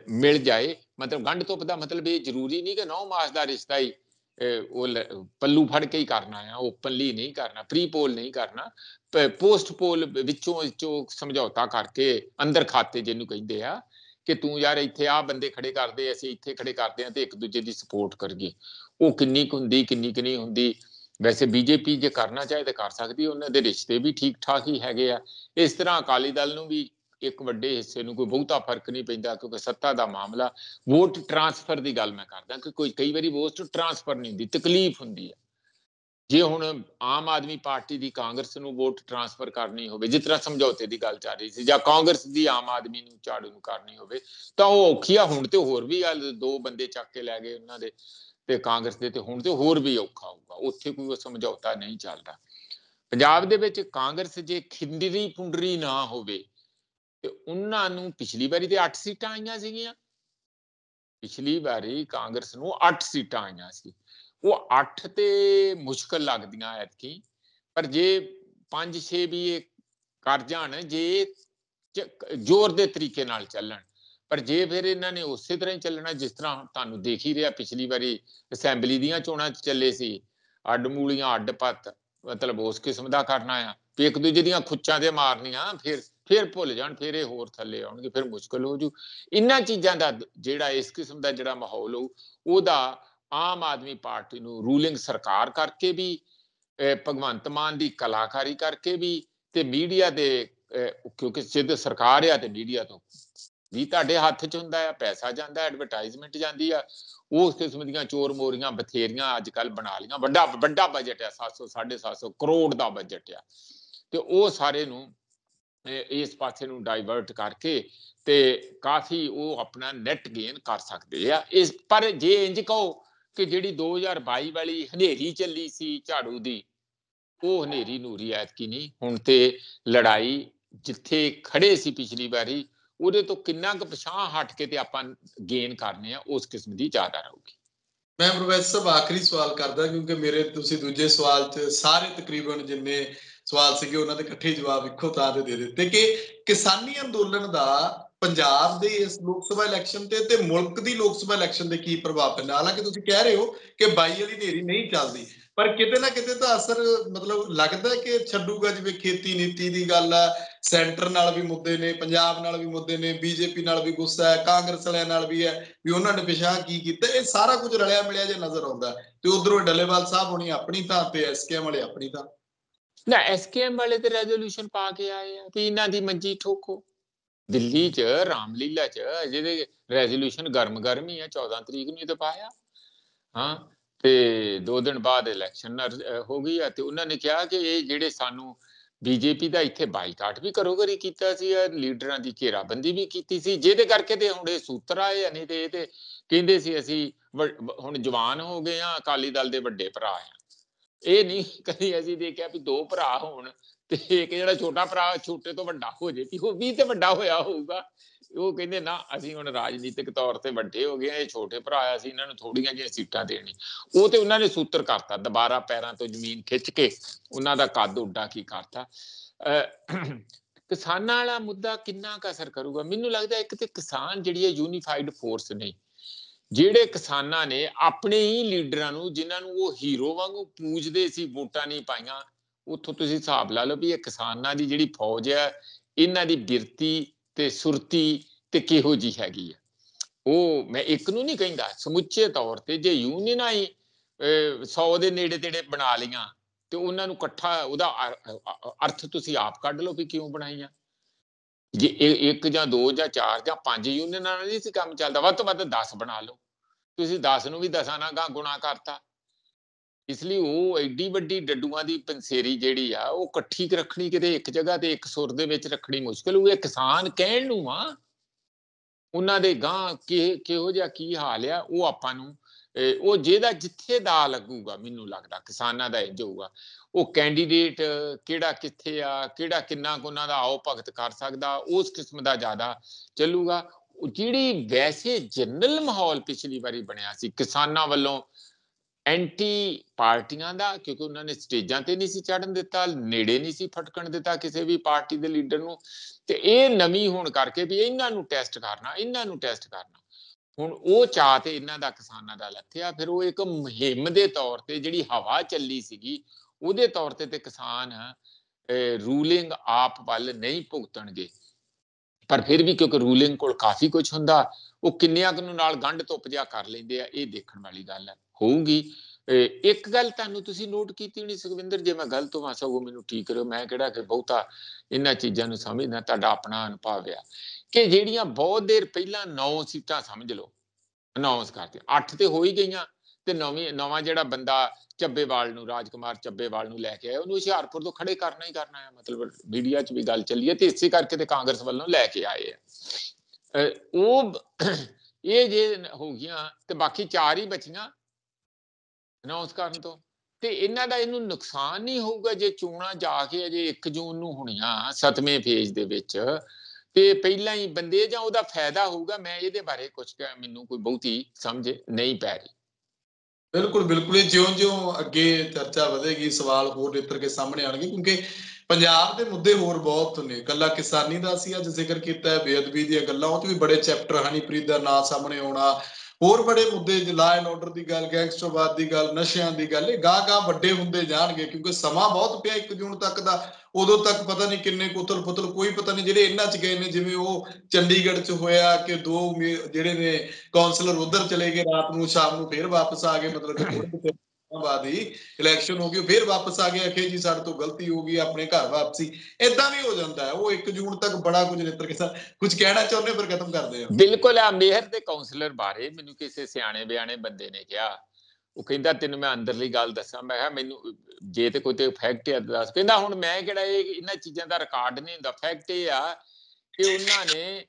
ਮਿਲ ਜਾਏ ਮਤਲਬ ਗੰਢ ਤੋਂ ਦਾ ਮਤਲਬ ਇਹ ਜ਼ਰੂਰੀ ਨਹੀਂ ਕਿ ਨੌ ਮਾਸ ਦਾ ਰਿਸ਼ਤਾ ਹੀ ਉਹ ਪੱਲੂ ਫੜ ਕੇ ਹੀ ਕਰਨਾ ਹੈ ਓਪਨਲੀ ਨਹੀਂ ਕਰਨਾ ਪ੍ਰੀ ਪੋਲ ਨਹੀਂ ਕਰਨਾ ਪੋਸਟ ਪੋਲ ਵਿੱਚੋਂ ਜੋ ਸਮਝੌਤਾ ਕਰਕੇ ਅੰਦਰ ਖਾਤੇ ਜਿਹਨੂੰ ਕਹਿੰਦੇ ਆ ਕਿ ਤੂੰ ਯਾਰ ਇੱਥੇ ਆ ਬੰਦੇ ਖੜੇ ਕਰਦੇ ਅਸੀਂ ਇੱਥੇ ਖੜੇ ਕਰਦੇ ਆ ਤੇ ਇੱਕ ਦੂਜੇ ਦੀ ਸਪੋਰਟ ਕਰੀਏ ਉਹ ਕਿੰਨੀ ਕੁ ਹੁੰਦੀ ਕਿੰਨੀ ਕੁ ਨਹੀਂ ਹੁੰਦੀ ਵੈਸੇ ਬੀਜੇਪੀ ਜੇ ਕਰਨਾ ਚਾਹੇ ਤਾਂ ਕਰ ਸਕਦੀ ਉਹਨਾਂ ਦੇ ਰਿਸ਼ਤੇ ਵੀ ਠੀਕ ਠਾਕ ਹੀ ਹੈਗੇ ਆ ਇਸ ਤਰ੍ਹਾਂ ਅਕਾਲੀ ਦਲ ਨੂੰ ਵੀ ਇੱਕ ਵੱਡੇ ਹਿੱਸੇ ਨੂੰ ਕੋਈ ਬਹੁਤਾ ਫਰਕ ਨਹੀਂ ਪੈਂਦਾ ਕਿਉਂਕਿ ਸੱਤਾ ਦਾ ਮਾਮਲਾ ਵੋਟ ਟ੍ਰਾਂਸਫਰ ਦੀ ਗੱਲ ਮੈਂ ਕਰਦਾ ਕਿ ਕੋਈ ਕਈ ਵਾਰੀ ਵੋਟ ਟ੍ਰਾਂਸਫਰ ਨਹੀਂ ਹੁੰਦੀ ਤਕਲੀਫ ਹੁੰਦੀ ਹੈ ਜੇ ਹੁਣ ਆਮ ਆਦਮੀ ਪਾਰਟੀ ਦੀ ਕਾਂਗਰਸ ਨੂੰ ਵੋਟ ਟ੍ਰਾਂਸਫਰ ਕਰਨੀ ਹੋਵੇ ਜਿਸ ਤਰ੍ਹਾਂ ਸਮਝੌਤੇ ਦੀ ਗੱਲ ਚੱਲ ਰਹੀ ਸੀ ਜਾਂ ਕਾਂਗਰਸ ਦੀ ਆਮ ਆਦਮੀ ਨੂੰ ਝਾੜੂ ਨੂੰ ਕਰਨੀ ਹੋਵੇ ਤਾਂ ਉਹ ਔਖੀਆ ਹੁਣ ਤੇ ਹੋਰ ਵੀ ਗੱਲ ਦੋ ਬੰਦੇ ਚੱਕ ਕੇ ਲੈ ਗਏ ਉਹਨਾਂ ਦੇ ਤੇ ਕਾਂਗਰਸ ਦੇ ਤੇ ਹੁਣ ਤੇ ਹੋਰ ਵੀ ਔਖਾ ਹੋਊਗਾ ਉੱਥੇ ਕੋਈ ਸਮਝੌਤਾ ਨਹੀਂ ਚੱਲਦਾ ਪੰਜਾਬ ਦੇ ਵਿੱਚ ਕਾਂਗਰਸ ਜੇ ਖਿੰਦਰੀ ਪੁੰਡਰੀ ਨਾ ਹੋਵੇ ਤੇ ਉਹਨਾਂ ਨੂੰ ਪਿਛਲੀ ਵਾਰੀ ਤੇ 8 ਸੀਟਾਂ ਆਈਆਂ ਸੀਗੀਆਂ ਪਿਛਲੀ ਵਾਰੀ ਕਾਂਗਰਸ ਨੂੰ 8 ਸੀਟਾਂ ਆਈਆਂ ਸੀ ਉਹ 8 ਤੇ ਮੁਸ਼ਕਲ ਲੱਗਦੀਆਂ ਐਤਕੀ ਪਰ ਜੇ 5-6 ਵੀ ਇਹ ਕਰ ਜਾਣ ਜੇ ਜ਼ੋਰ ਦੇ ਤਰੀਕੇ ਨਾਲ ਚੱਲਣ ਪਰ ਜੇ ਫਿਰ ਇਹਨਾਂ ਨੇ ਉਸੇ ਤਰ੍ਹਾਂ ਹੀ ਚੱਲਣਾ ਜਿਸ ਤਰ੍ਹਾਂ ਤੁਹਾਨੂੰ ਦੇਖ ਹੀ ਰਿਹਾ ਪਿਛਲੀ ਵਾਰੀ ਅਸੈਂਬਲੀ ਦੀਆਂ ਚੋਣਾਂ ਚੱਲੇ ਸੀ ਅੱਡ ਮੂਲੀਆਂ ਅੱਡ ਪੱਤ ਮਤਲਬ ਉਸ ਕਿਸਮ ਦਾ ਕਰਨਾ ਆ ਵੀ ਇੱਕ ਦੂਜੇ ਦੀਆਂ ਖੁੱਚਾਂ ਤੇ ਮਾਰਨੀਆਂ ਫਿਰ ਫਿਰ ਭੁੱਲ ਜਾਣ ਫਿਰ ਇਹ ਹੋਰ ਥੱਲੇ ਆਉਣਗੇ ਫਿਰ ਮੁਸ਼ਕਲ ਹੋ ਜੂ ਇਨ੍ਹਾਂ ਚੀਜ਼ਾਂ ਦਾ ਜਿਹੜਾ ਇਸ ਕਿਸਮ ਦਾ ਜਿਹੜਾ ਮਾਹੌਲ ਹੋ ਉਹਦਾ ਆਮ ਆਦਮੀ ਪਾਰਟੀ ਨੂੰ ਰੂਲਿੰਗ ਸਰਕਾਰ ਕਰਕੇ ਵੀ ਭਗਵੰਤ ਮਾਨ ਦੀ ਕਲਾਕਾਰੀ ਕਰਕੇ ਵੀ ਤੇ ਮੀਡੀਆ ਦੇ ਕਿਉਂਕਿ ਸਿੱਧ ਸਰਕਾਰ ਆ ਤੇ ਮੀਡੀਆ ਤੋਂ ਵੀ ਤੁਹਾਡੇ ਹੱਥ 'ਚ ਹੁੰਦਾ ਆ ਪੈਸਾ ਜਾਂਦਾ ਐਡਵਰਟਾਈਜ਼ਮੈਂਟ ਜਾਂਦੀ ਆ ਉਸ ਕਿਸਮ ਦੀਆਂ ਚੋਰ ਮੋਰੀਆਂ ਬਥੇਰੀਆਂ ਅੱਜ ਕੱਲ ਬਣਾ ਲੀਆਂ ਵੱਡਾ ਵੱਡਾ ਬਜਟ ਆ 700 750 ਕਰੋੜ ਦਾ ਬਜਟ ਆ ਤੇ ਉਹ ਸਾਰੇ ਨੂੰ ਇਸ ਪਾਸੇ ਨੂੰ ਡਾਈਵਰਟ ਕਰਕੇ ਤੇ ਕਾਫੀ ਉਹ ਆਪਣਾ ਨੈਟ ਗੇਨ ਕਰ ਸਕਦੇ ਆ ਇਸ ਪਰ ਜੇ ਇੰਜ ਕਹੋ ਕਿ ਜਿਹੜੀ 2022 ਵਾਲੀ ਹਨੇਰੀ ਚੱਲੀ ਸੀ ਝਾੜੂ ਦੀ ਉਹ ਹਨੇਰੀ ਨੂਰੀ ਐਤ ਕੀ ਨਹੀਂ ਹੁਣ ਤੇ ਲੜਾਈ ਜਿੱਥੇ ਖੜੇ ਸੀ ਪਿਛਲੀ ਵਾਰੀ ਉਹਦੇ ਤੋਂ ਕਿੰਨਾ ਕੁ ਪਛਾਹ ਹਟ ਕੇ ਤੇ ਆਪਾਂ ਗੇਨ ਕਰਨੇ ਆ ਉਸ ਕਿਸਮ ਦੀ ਜ਼ਿਆਦਾ ਰਹੂਗੀ ਮੈਂ ਪ੍ਰੋਫੈਸਰ ਸਾਹਿਬ ਆਖਰੀ ਸਵਾਲ ਕਰਦਾ ਕਿਉਂਕਿ ਮੇਰੇ ਤੁਸੀਂ ਦੂਜੇ ਸਵਾਲ 'ਚ ਸਾਰੇ ਤਕਰੀਬਨ ਜਿੰਨੇ ਸਵਾਲ ਸੀਗੇ ਉਹਨਾਂ ਦੇ ਇਕੱਠੇ ਜਵਾਬ ਇੱਕੋ ਤਾਂ ਦੇ ਦੇ ਦਿੱਤੇ ਕਿ ਕਿਸਾਨੀ ਅੰਦੋਲਨ ਦਾ ਪੰਜਾਬ ਦੇ ਇਸ ਲੋਕ ਸਭਾ ਇਲੈਕਸ਼ਨ ਤੇ ਤੇ ਮੁਲਕ ਦੀ ਲੋਕ ਸਭਾ ਇਲੈਕਸ਼ਨ ਦੇ ਕੀ ਪ੍ਰਭਾਵ ਪੈਂਦਾ ਹਾਲਾਂਕਿ ਤੁਸੀਂ ਕਹਿ ਰਹੇ ਹੋ ਕਿ ਬਾਈ ਵਾਲੀ ਨੇਰੀ ਨਹੀਂ ਚੱਲਦੀ ਪਰ ਕਿਤੇ ਨਾ ਕਿਤੇ ਤਾਂ ਅਸਰ ਮਤਲਬ ਲੱਗਦਾ ਕਿ ਛੱਡੂਗਾ ਜਿਵੇਂ ਖੇਤੀ ਨੀਤੀ ਦੀ ਗੱਲ ਆ ਸੈਂਟਰ ਨਾਲ ਵੀ ਮੁੱਦੇ ਨੇ ਪੰਜਾਬ ਨਾਲ ਵੀ ਮੁੱਦੇ ਨੇ ਬੀਜੇਪੀ ਨਾਲ ਵੀ ਗੁੱਸਾ ਹੈ ਕਾਂਗਰਸ ਵਾਲਿਆਂ ਨਾਲ ਵੀ ਹੈ ਵੀ ਉਹਨਾਂ ਨੇ ਪਿਛਾ ਕੀ ਕੀਤਾ ਇਹ ਸਾਰਾ ਕੁਝ ਰਲਿਆ ਮਿਲਿਆ ਜੇ ਨਜ਼ਰ ਆਉਂਦਾ ਤੇ ਉਧਰੋਂ ਡੱਲੇਵਾਲ ਸਾਹਿਬ ਹੋਣੀ ਆਪਣੀ ਤਾਂ ਤੇ ਐਸਕੇਐਮ ਵਾਲੇ ਆਪਣੀ ਤਾਂ ਨਾ ਐਸਕੇਐਮ ਵਾਲੇ ਤੇ ਰੈਜ਼ੋਲੂਸ਼ਨ ਪਾ ਕੇ ਆਏ ਆ ਤੇ ਇਹਨਾਂ ਦੀ ਮੰਜੀ ਠੋਕੋ ਦਿੱਲੀ 'ਚ ਰਾਮਲੀਲਾ 'ਚ ਜਿਹਦੇ ਰੈਜ਼ੋਲੂਸ਼ਨ ਗਰਮ-ਗਰਮ ਹੀ ਆ 14 ਤਰੀਕ ਨੂੰ ਤੇ ਪਾਇਆ ਹਾਂ ਤੇ ਦੋ ਦਿਨ ਬਾਅਦ ਇਲੈਕਸ਼ਨ ਹੋ ਗਈ ਆ ਤੇ ਉਹਨਾਂ ਨੇ ਕਿਹਾ ਕਿ ਇਹ ਜਿਹੜੇ ਸਾਨੂੰ ਬੀਜੇਪੀ ਦਾ ਇੱਥੇ ਬਾਈਕਾਟ ਵੀ ਕਰੋਗਰੀ ਕੀਤਾ ਸੀ ਆ ਲੀਡਰਾਂ ਦੀ ਘੇਰਾਬੰਦੀ ਵੀ ਕੀਤੀ ਸੀ ਜਿਹਦੇ ਕਰਕੇ ਤੇ ਹੁਣ ਇਹ ਸੂਤਰ ਆਏ ਨਹੀਂ ਤੇ ਇਹ ਤੇ ਕਹਿੰਦੇ ਸੀ ਅਸੀਂ ਹੁਣ ਜਵਾਨ ਹੋ ਗਏ ਆ ਅਕਾਲੀ ਦਲ ਦੇ ਵੱਡੇ ਭਰਾ ਆ ਇਹ ਨਹੀਂ ਕਦੀ ਅਸੀਂ ਦੇਖਿਆ ਵੀ ਦੋ ਭਰਾ ਹੋਣ ਤੇ ਇੱਕ ਜਿਹੜਾ ਛੋਟਾ ਭਰਾ ਛੋਟੇ ਤੋਂ ਵੱਡਾ ਹੋ ਜੇ ਵੀ ਉਹ ਵੀ ਤੇ ਵੱਡਾ ਹੋਇਆ ਹੋਊਗਾ ਉਹ ਕਹਿੰਦੇ ਨਾ ਅਸੀਂ ਹੁਣ ਰਾਜਨੀਤਿਕ ਤੌਰ ਤੇ ਵੱਡੇ ਹੋ ਗਏ ਇਹ ਛੋਟੇ ਭਰਾ ਆ ਸੀ ਇਹਨਾਂ ਨੂੰ ਥੋੜੀਆਂ ਜਿਹੀਆਂ ਸੀਟਾਂ ਦੇਣੀ ਉਹ ਤੇ ਉਹਨਾਂ ਨੇ ਸੂਤਰ ਕਰਤਾ ਦੁਬਾਰਾ ਪੈਰਾਂ ਤੋਂ ਜ਼ਮੀਨ ਖਿੱਚ ਕੇ ਉਹਨਾਂ ਦਾ ਕੱਦ ਉੱਡਾ ਕੀ ਕਰਤਾ ਕਿਸਾਨਾਂ ਵਾਲਾ ਮੁੱਦਾ ਕਿੰਨਾ ਅਸਰ ਕਰੂਗਾ ਮੈਨੂੰ ਲੱਗਦਾ ਇੱਕ ਤੇ ਕਿਸਾਨ ਜਿਹੜੀ ਹੈ ਯੂਨੀਫਾਈਡ ਫੋਰਸ ਨਹੀਂ ਜਿਹੜੇ ਕਿਸਾਨਾਂ ਨੇ ਆਪਣੇ ਹੀ ਲੀਡਰਾਂ ਨੂੰ ਜਿਨ੍ਹਾਂ ਨੂੰ ਉਹ ਹੀਰੋ ਵਾਂਗੂ ਪੂਜਦੇ ਸੀ ਵੋਟਾਂ ਨਹੀਂ ਪਾਈਆਂ ਉੱਥੋਂ ਤੁਸੀਂ ਹਿਸਾਬ ਲਾ ਲਓ ਵੀ ਇਹ ਕਿਸਾਨਾਂ ਦੀ ਜਿਹੜੀ ਫੌਜ ਹੈ ਇਹਨਾਂ ਦੀ ਬਿਰਤੀ ਤੇ ਸੁਰਤੀ ਤੇ ਕਿਹੋ ਜੀ ਹੈਗੀ ਆ ਉਹ ਮੈਂ ਇੱਕ ਨੂੰ ਨਹੀਂ ਕਹਿੰਦਾ ਸਮੁੱਚੇ ਤੌਰ ਤੇ ਜੇ ਯੂਨੀਅਨਾਂ ਹੀ 100 ਦੇ ਨੇੜੇ ਤੇੜੇ ਬਣਾ ਲਈਆਂ ਤੇ ਉਹਨਾਂ ਨੂੰ ਇਕੱਠਾ ਉਹਦਾ ਅਰਥ ਤੁਸੀਂ ਆਪ ਕੱਢ ਲਓ ਵੀ ਕਿਉਂ ਬਣਾਈਆਂ ਜੇ ਇੱਕ ਜਾਂ ਦੋ ਜਾਂ ਚਾਰ ਜਾਂ ਪੰਜ ਯੂਨੀਅਨ ਨਾਲ ਨਹੀਂ ਸੀ ਕੰਮ ਚੱਲਦਾ ਵੱਧ ਤੋਂ ਵੱਧ 10 ਬਣਾ ਲਓ ਤੁਸੀਂ 10 ਨੂੰ ਵੀ ਦਸਾਂ ਨਾਲ ਗੁਣਾ ਕਰਤਾ ਇਸ ਲਈ ਉਹ ਐਡੀ ਵੱਡੀ ਡੱਡੂਆਂ ਦੀ ਪੰਸੇਰੀ ਜਿਹੜੀ ਆ ਉਹ ਇਕੱਠੀ ਰੱਖਣੀ ਕਿਤੇ ਇੱਕ ਜਗ੍ਹਾ ਤੇ ਇੱਕ ਸੁਰ ਦੇ ਵਿੱਚ ਰੱਖਣੀ ਮੁਸ਼ਕਲ ਹੋਈ ਕਿਸਾਨ ਕਹਿਣ ਨੂੰ ਆ ਉਹਨਾਂ ਦੇ ਗਾਂ ਕਿ ਕਿਹੋ ਜਿਹਾ ਕੀ ਹਾਲ ਆ ਉਹ ਆਪਾਂ ਨੂੰ ਉਹ ਜਿਹਦਾ ਜਿੱਥੇ ਦਾ ਲੱਗੂਗਾ ਮੈਨੂੰ ਲੱਗਦਾ ਕਿਸਾਨਾਂ ਦਾ ਇੰਜ ਹੋਊਗਾ ਉਹ ਕੈਂਡੀਡੇਟ ਕਿਹੜਾ ਕਿੱਥੇ ਆ ਕਿਹੜਾ ਕਿੰਨਾ ਕੋਨਾਂ ਦਾ ਆਓ ਭਗਤ ਕਰ ਸਕਦਾ ਉਸ ਕਿਸਮ ਦਾ ਜ਼ਿਆਦਾ ਚੱਲੂਗਾ ਜਿਹੜੀ ਵੈਸੇ ਜਨਰਲ ਮਾਹੌਲ ਪਿਛਲੀ ਵਾਰੀ ਬਣਿਆ ਸੀ ਕਿਸਾਨਾਂ ਵੱਲੋਂ ਐਂਟੀ ਪਾਰਟੀਆਂ ਦਾ ਕਿਉਂਕਿ ਉਹਨਾਂ ਨੇ ਸਟੇਜਾਂ ਤੇ ਨਹੀਂ ਸੀ ਚੜਨ ਦਿੱਤਾ ਨੇੜੇ ਨਹੀਂ ਸੀ ਫਟਕਣ ਦਿੱਤਾ ਕਿਸੇ ਵੀ ਪਾਰਟੀ ਦੇ ਲੀਡਰ ਨੂੰ ਤੇ ਇਹ ਨਵੀਂ ਹੋਣ ਕਰਕੇ ਵੀ ਇਹਨਾਂ ਨੂੰ ਟੈਸਟ ਕਰਨਾ ਇਹਨਾਂ ਨੂੰ ਟੈਸਟ ਕਰਨਾ ਹੁਣ ਉਹ ਚਾਹ ਤੇ ਇਹਨਾਂ ਦਾ ਕਿਸਾਨਾਂ ਦਾ ਲੱਥਿਆ ਫਿਰ ਉਹ ਇੱਕ ਮਹਿੰਮ ਦੇ ਤੌਰ ਤੇ ਜਿਹੜੀ ਹਵਾ ਚੱਲੀ ਸੀਗੀ ਉਹਦੇ ਤੌਰ ਤੇ ਤੇ ਕਿਸਾਨ ਰੂਲਿੰਗ ਆਪ ਵੱਲ ਨਹੀਂ ਭੁਗਤਣਗੇ ਪਰ ਫਿਰ ਵੀ ਕਿਉਂਕਿ ਰੂਲਿੰਗ ਕੋਲ ਕਾਫੀ ਕੁਝ ਹੁੰਦਾ ਉਹ ਕਿੰਨਿਆਂ ਨੂੰ ਨਾਲ ਗੰਢ ਧੁੱਪ ਜਾ ਕਰ ਲੈਂਦੇ ਆ ਇਹ ਦੇਖਣ ਵਾਲੀ ਗੱਲ ਹੈ ਹੋਊਗੀ ਇੱਕ ਗੱਲ ਤੁਹਾਨੂੰ ਤੁਸੀਂ ਨੋਟ ਕੀਤੀ ਹੋਣੀ ਸੁਖਵਿੰਦਰ ਜੇ ਮੈਂ ਗਲਤ ਹਾਂ ਸਗੋ ਮੈਨੂੰ ਠੀਕ ਕਰਿਓ ਮੈਂ ਕਿਹੜਾ ਕਿ ਬਹੁਤਾ ਇਹਨਾਂ ਚੀਜ਼ਾਂ ਨੂੰ ਸਮਝਦਾ ਤੁਹਾਡਾ ਆਪਣਾ ਅਨੁਭਵ ਆ ਕਿ ਜਿਹੜੀਆਂ ਬਹੁਤ ਦੇਰ ਪਹਿਲਾਂ 9 ਸੀਟਾਂ ਸਮਝ ਲਓ ਅਨਾਉਂਸ ਕਰਤੀ 8 ਤੇ ਹੋ ਹੀ ਗਈਆਂ ਤੇ ਨਵੀਂ ਨਵਾਂ ਜਿਹੜਾ ਬੰਦਾ ਚੱਬੇਵਾਲ ਨੂੰ ਰਾਜਕੁਮਾਰ ਚੱਬੇਵਾਲ ਨੂੰ ਲੈ ਕੇ ਆਇਆ ਉਹਨੂੰ ਹਿਸ਼ਾਰਪੁਰ ਤੋਂ ਖੜੇ ਕਰਨਾ ਹੀ ਕਰਨਾ ਹੈ ਮਤਲਬ ਮੀਡੀਆ 'ਚ ਵੀ ਗੱਲ ਚੱਲੀ ਹੈ ਤੇ ਇਸੇ ਕਰਕੇ ਤੇ ਕਾਂਗਰਸ ਵੱਲੋਂ ਲੈ ਕੇ ਆਏ ਆ ਉਹ ਇਹ ਜੇ ਹੋ ਗਈਆਂ ਤੇ ਬਾਕੀ ਚਾਰ ਹੀ ਬਚੀਆਂ ਅਨਾਉਂਸ ਕਰਨ ਤੋਂ ਤੇ ਇਹਨਾਂ ਦਾ ਇਹਨੂੰ ਨੁਕਸਾਨ ਨਹੀਂ ਹੋਊਗਾ ਜੇ ਚੋਣਾ ਜਾ ਕੇ ਅਜੇ 1 ਜੂਨ ਨੂੰ ਹੋਣੀਆਂ ਸਤਵੇਂ ਫੇਜ਼ ਦੇ ਵਿੱਚ ਤੇ ਪਹਿਲਾਂ ਹੀ ਬੰਦੇ ਜਾਂ ਉਹਦਾ ਫਾਇਦਾ ਹੋਊਗਾ ਮੈਂ ਇਹਦੇ ਬਾਰੇ ਕੁਝ ਮੈਨੂੰ ਕੋਈ ਬਹੁਤੀ ਸਮਝ ਨਹੀਂ ਪੈ ਰਹੀ ਬਿਲਕੁਲ ਬਿਲਕੁਲ ਜਿਉਂ-ਜਿਉਂ ਅੱਗੇ ਚਰਚਾ ਵਧੇਗੀ ਸਵਾਲ ਹੋਰ ਨਿੱਤਰ ਕੇ ਸਾਹਮਣੇ ਆਣਗੇ ਕਿਉਂਕਿ ਪੰਜਾਬ ਦੇ ਮੁੱਦੇ ਹੋਰ ਬਹੁਤ ਨੇ ਕੱਲਾ ਕਿਸਾਨੀ ਦਾ ਸੀ ਅੱਜ ਜ਼ਿਕਰ ਕੀਤਾ ਹੈ ਬੇਅਦਬੀ ਦੀਆਂ ਗੱਲਾਂ ਉਹ ਤੇ ਵੀ ਬੜੇ ਚੈਪਟਰ ਹਨੀਪ੍ਰੀਤ ਦਾ ਨਾਮ ਸਾਹਮਣੇ ਆਉਣਾ ਹੋਰ ਬੜੇ ਮੁੱਦੇ ਜਿ ਐਂਡ ਆਰਡਰ ਦੀ ਗੱਲ ਗੈਂਗਸਟਰਵਾਦ ਦੀ ਗੱਲ ਨਸ਼ਿਆਂ ਦੀ ਗੱਲ ਇਹ ਗਾਗਾ ਵੱਡੇ ਹੁੰਦੇ ਜਾਣਗੇ ਕਿਉਂਕਿ ਸਮਾਂ ਬਹੁਤ ਪਿਆ 1 ਜੂਨ ਤੱਕ ਦਾ ਉਦੋਂ ਤੱਕ ਪਤਾ ਨਹੀਂ ਕਿੰਨੇ ਕੁਤਲ ਪੁਤਲ ਕੋਈ ਪਤਾ ਨਹੀਂ ਜਿਹੜੇ ਇਹਨਾਂ ਚ ਗਏ ਨੇ ਜਿਵੇਂ ਉਹ ਚੰਡੀਗੜ੍ਹ ਚ ਹੋਇਆ ਕਿ ਦੋ ਜਿਹੜੇ ਨੇ ਕਾਉਂਸਲਰ ਉਧਰ ਚਲੇ ਗਏ ਰਾਤ ਨੂੰ ਸ਼ਾਮ ਨੂੰ ਫੇਰ ਵਾਪਸ ਆ ਗਏ ਮਤਲਬ ਕਿ ਬਾਅਦ ਹੀ ਇਲੈਕਸ਼ਨ ਹੋ ਗਈ ਫਿਰ ਵਾਪਸ ਆ ਗਿਆ ਕਿ ਜੀ ਸਾਡੇ ਤੋਂ ਗਲਤੀ ਹੋ ਗਈ ਆਪਣੇ ਘਰ ਵਾਪਸੀ ਇਦਾਂ ਵੀ ਹੋ ਜਾਂਦਾ ਹੈ ਉਹ 1 ਜੂਨ ਤੱਕ ਬੜਾ ਕੁਝ ਨਿਤਰ ਕੇ ਕੁਝ ਕਹਿਣਾ ਚਾਹੁੰਦੇ ਪਰ ਖਤਮ ਕਰਦੇ ਆ ਬਿਲਕੁਲ ਆ ਮਿਹਰ ਦੇ ਕਾਉਂਸਲਰ ਬਾਰੇ ਮੈਨੂੰ ਕਿਸੇ ਸਿਆਣੇ ਬਿਆਣੇ ਬੰਦੇ ਨੇ ਕਿਹਾ ਉਹ ਕਹਿੰਦਾ ਤੈਨੂੰ ਮੈਂ ਅੰਦਰਲੀ ਗੱਲ ਦੱਸਾਂ ਮੈਂ ਕਿਹਾ ਮੈਨੂੰ ਜੇ ਤੇ ਕੋਈ ਤੇ ਫੈਕਟ ਹੈ ਦੱਸ ਕਹਿੰਦਾ ਹੁਣ ਮੈਂ ਕਿਹੜਾ ਇਹ ਇਹਨਾਂ ਚੀਜ਼ਾਂ ਦਾ ਰਿਕਾਰਡ ਨਹੀਂ ਹੁੰਦਾ ਫੈਕਟ ਇਹ ਆ ਕਿ ਉਹਨਾਂ ਨੇ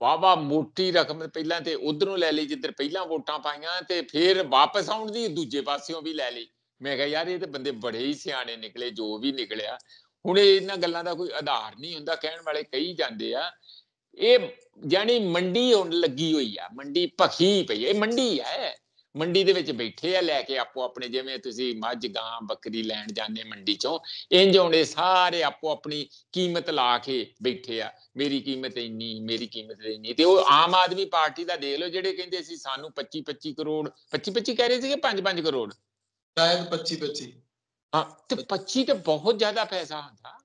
ਵਾਵਾ ਮੋਟੀ ਰਕਮ ਪਹਿਲਾਂ ਤੇ ਉਧਰੋਂ ਲੈ ਲਈ ਜਿੱਧਰ ਪਹਿਲਾਂ ਵੋਟਾਂ ਪਾਈਆਂ ਤੇ ਫਿਰ ਵਾਪਸ ਆਉਣ ਦੀ ਦੂਜੇ ਪਾਸਿਓਂ ਵੀ ਲੈ ਲਈ ਮੈਂ ਕਿਹਾ ਯਾਰ ਇਹ ਤੇ ਬੰਦੇ ਬੜੇ ਹੀ ਸਿਆਣੇ ਨਿਕਲੇ ਜੋ ਵੀ ਨਿਕਲਿਆ ਹੁਣ ਇਹਨਾਂ ਗੱਲਾਂ ਦਾ ਕੋਈ ਆਧਾਰ ਨਹੀਂ ਹੁੰਦਾ ਕਹਿਣ ਵਾਲੇ ਕਹੀ ਜਾਂਦੇ ਆ ਇਹ ਜਾਨੀ ਮੰਡੀ ਹੁਣ ਲੱਗੀ ਹੋਈ ਆ ਮੰਡੀ ਭਖੀ ਪਈ ਇਹ ਮੰਡੀ ਹੈ ਮੰਡੀ ਦੇ ਵਿੱਚ ਬੈਠੇ ਆ ਲੈ ਕੇ ਆਪੋ ਆਪਣੇ ਜਿਵੇਂ ਤੁਸੀਂ ਮੱਝ ਗਾਂ ਬੱਕਰੀ ਲੈਣ ਜਾਂਦੇ ਮੰਡੀ ਚੋਂ ਇੰਜ ਆਉਂਦੇ ਸਾਰੇ ਆਪੋ ਆਪਣੀ ਕੀਮਤ ਲਾ ਕੇ ਬੈਠੇ ਆ ਮੇਰੀ ਕੀਮਤ ਇੰਨੀ ਮੇਰੀ ਕੀਮਤ ਇੰਨੀ ਤੇ ਉਹ ਆਮ ਆਦਮੀ ਪਾਰਟੀ ਦਾ ਦੇਖ ਲਓ ਜਿਹੜੇ ਕਹਿੰਦੇ ਸੀ ਸਾਨੂੰ 25 25 ਕਰੋੜ 25 25 ਕਹਿ ਰਹੇ ਸੀਗੇ 5 5 ਕਰੋੜ ਸ਼ਾਇਦ 25 25 ਹਾਂ ਤੇ 25 ਤੇ ਬਹੁਤ ਜ਼ਿਆਦਾ ਪੈਸਾ ਹੁੰਦਾ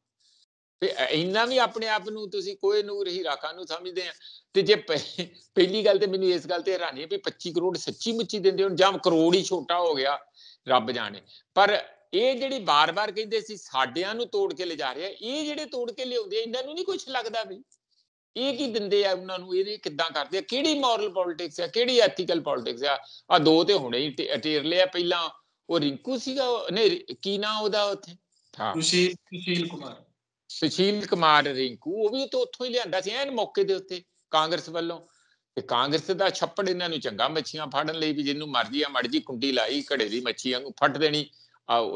ਤੇ ਇੰਨਾ ਵੀ ਆਪਣੇ ਆਪ ਨੂੰ ਤੁਸੀਂ ਕੋਏ ਨੂਰ ਹੀ ਰਾਖਾ ਨੂੰ ਸਮਝਦੇ ਆ ਤੇ ਜੇ ਪਹਿਲੀ ਗੱਲ ਤੇ ਮੈਨੂੰ ਇਸ ਗੱਲ ਤੇ ਹੈਰਾਨੀ ਹੈ ਵੀ 25 ਕਰੋੜ ਸੱਚੀ ਮੁੱਚੀ ਦਿੰਦੇ ਹੁਣ ਜਾਂ ਕਰੋੜ ਹੀ ਛੋਟਾ ਹੋ ਗਿਆ ਰੱਬ ਜਾਣੇ ਪਰ ਇਹ ਜਿਹੜੀ ਬਾਰ-ਬਾਰ ਕਹਿੰਦੇ ਸੀ ਸਾਡਿਆਂ ਨੂੰ ਤੋੜ ਕੇ ਲੈ ਜਾ ਰਿਹਾ ਇਹ ਜਿਹੜੇ ਤੋੜ ਕੇ ਲਿਆਉਂਦੇ ਇਹਨਾਂ ਨੂੰ ਨਹੀਂ ਕੁਝ ਲੱਗਦਾ ਵੀ ਇਹ ਕੀ ਦਿੰਦੇ ਆ ਉਹਨਾਂ ਨੂੰ ਇਹਦੇ ਕਿੱਦਾਂ ਕਰਦੇ ਆ ਕਿਹੜੀ ਮੋਰਲ ਪੋਲਿਟਿਕਸ ਆ ਕਿਹੜੀ ਐਥੀਕਲ ਪੋਲਿਟਿਕਸ ਆ ਆ ਦੋ ਤੇ ਹੁਣੇ ਹੀ ਟੇਰ ਲਿਆ ਪਹਿਲਾਂ ਉਹ ਰਿੰਕੂ ਸੀਗਾ ਨਹੀਂ ਕੀ ਨਾਂ ਉਹਦਾ ਉੱਥੇ ਹਾਂ ਤੁਸੀਂ ਸੁਸ਼ੀਲ ਕੁਮਾਰ ਸੁਸ਼ੀਲ ਕੁਮਾਰ ਰਿੰਕੂ ਉਹ ਵੀ ਤਾਂ ਉੱਥੋਂ ਹੀ ਲਿਆਂਦਾ ਸੀ ਐਨ ਮੌਕੇ ਦੇ ਉੱਤੇ ਕਾਂਗਰਸ ਵੱਲੋਂ ਤੇ ਕਾਂਗਰਸ ਦਾ ਛੱਪੜ ਇਹਨਾਂ ਨੂੰ ਚੰਗਾ ਮੱਛੀਆਂ ਫੜਨ ਲਈ ਵੀ ਜਿੰਨੂੰ ਮਰਜੀ ਆ ਮਰਜੀ ਕੁੰਡੀ ਲਾਈ ਘੜੇ ਦੀ ਮੱਛੀਆਂ ਨੂੰ ਫੜ ਦੇਣੀ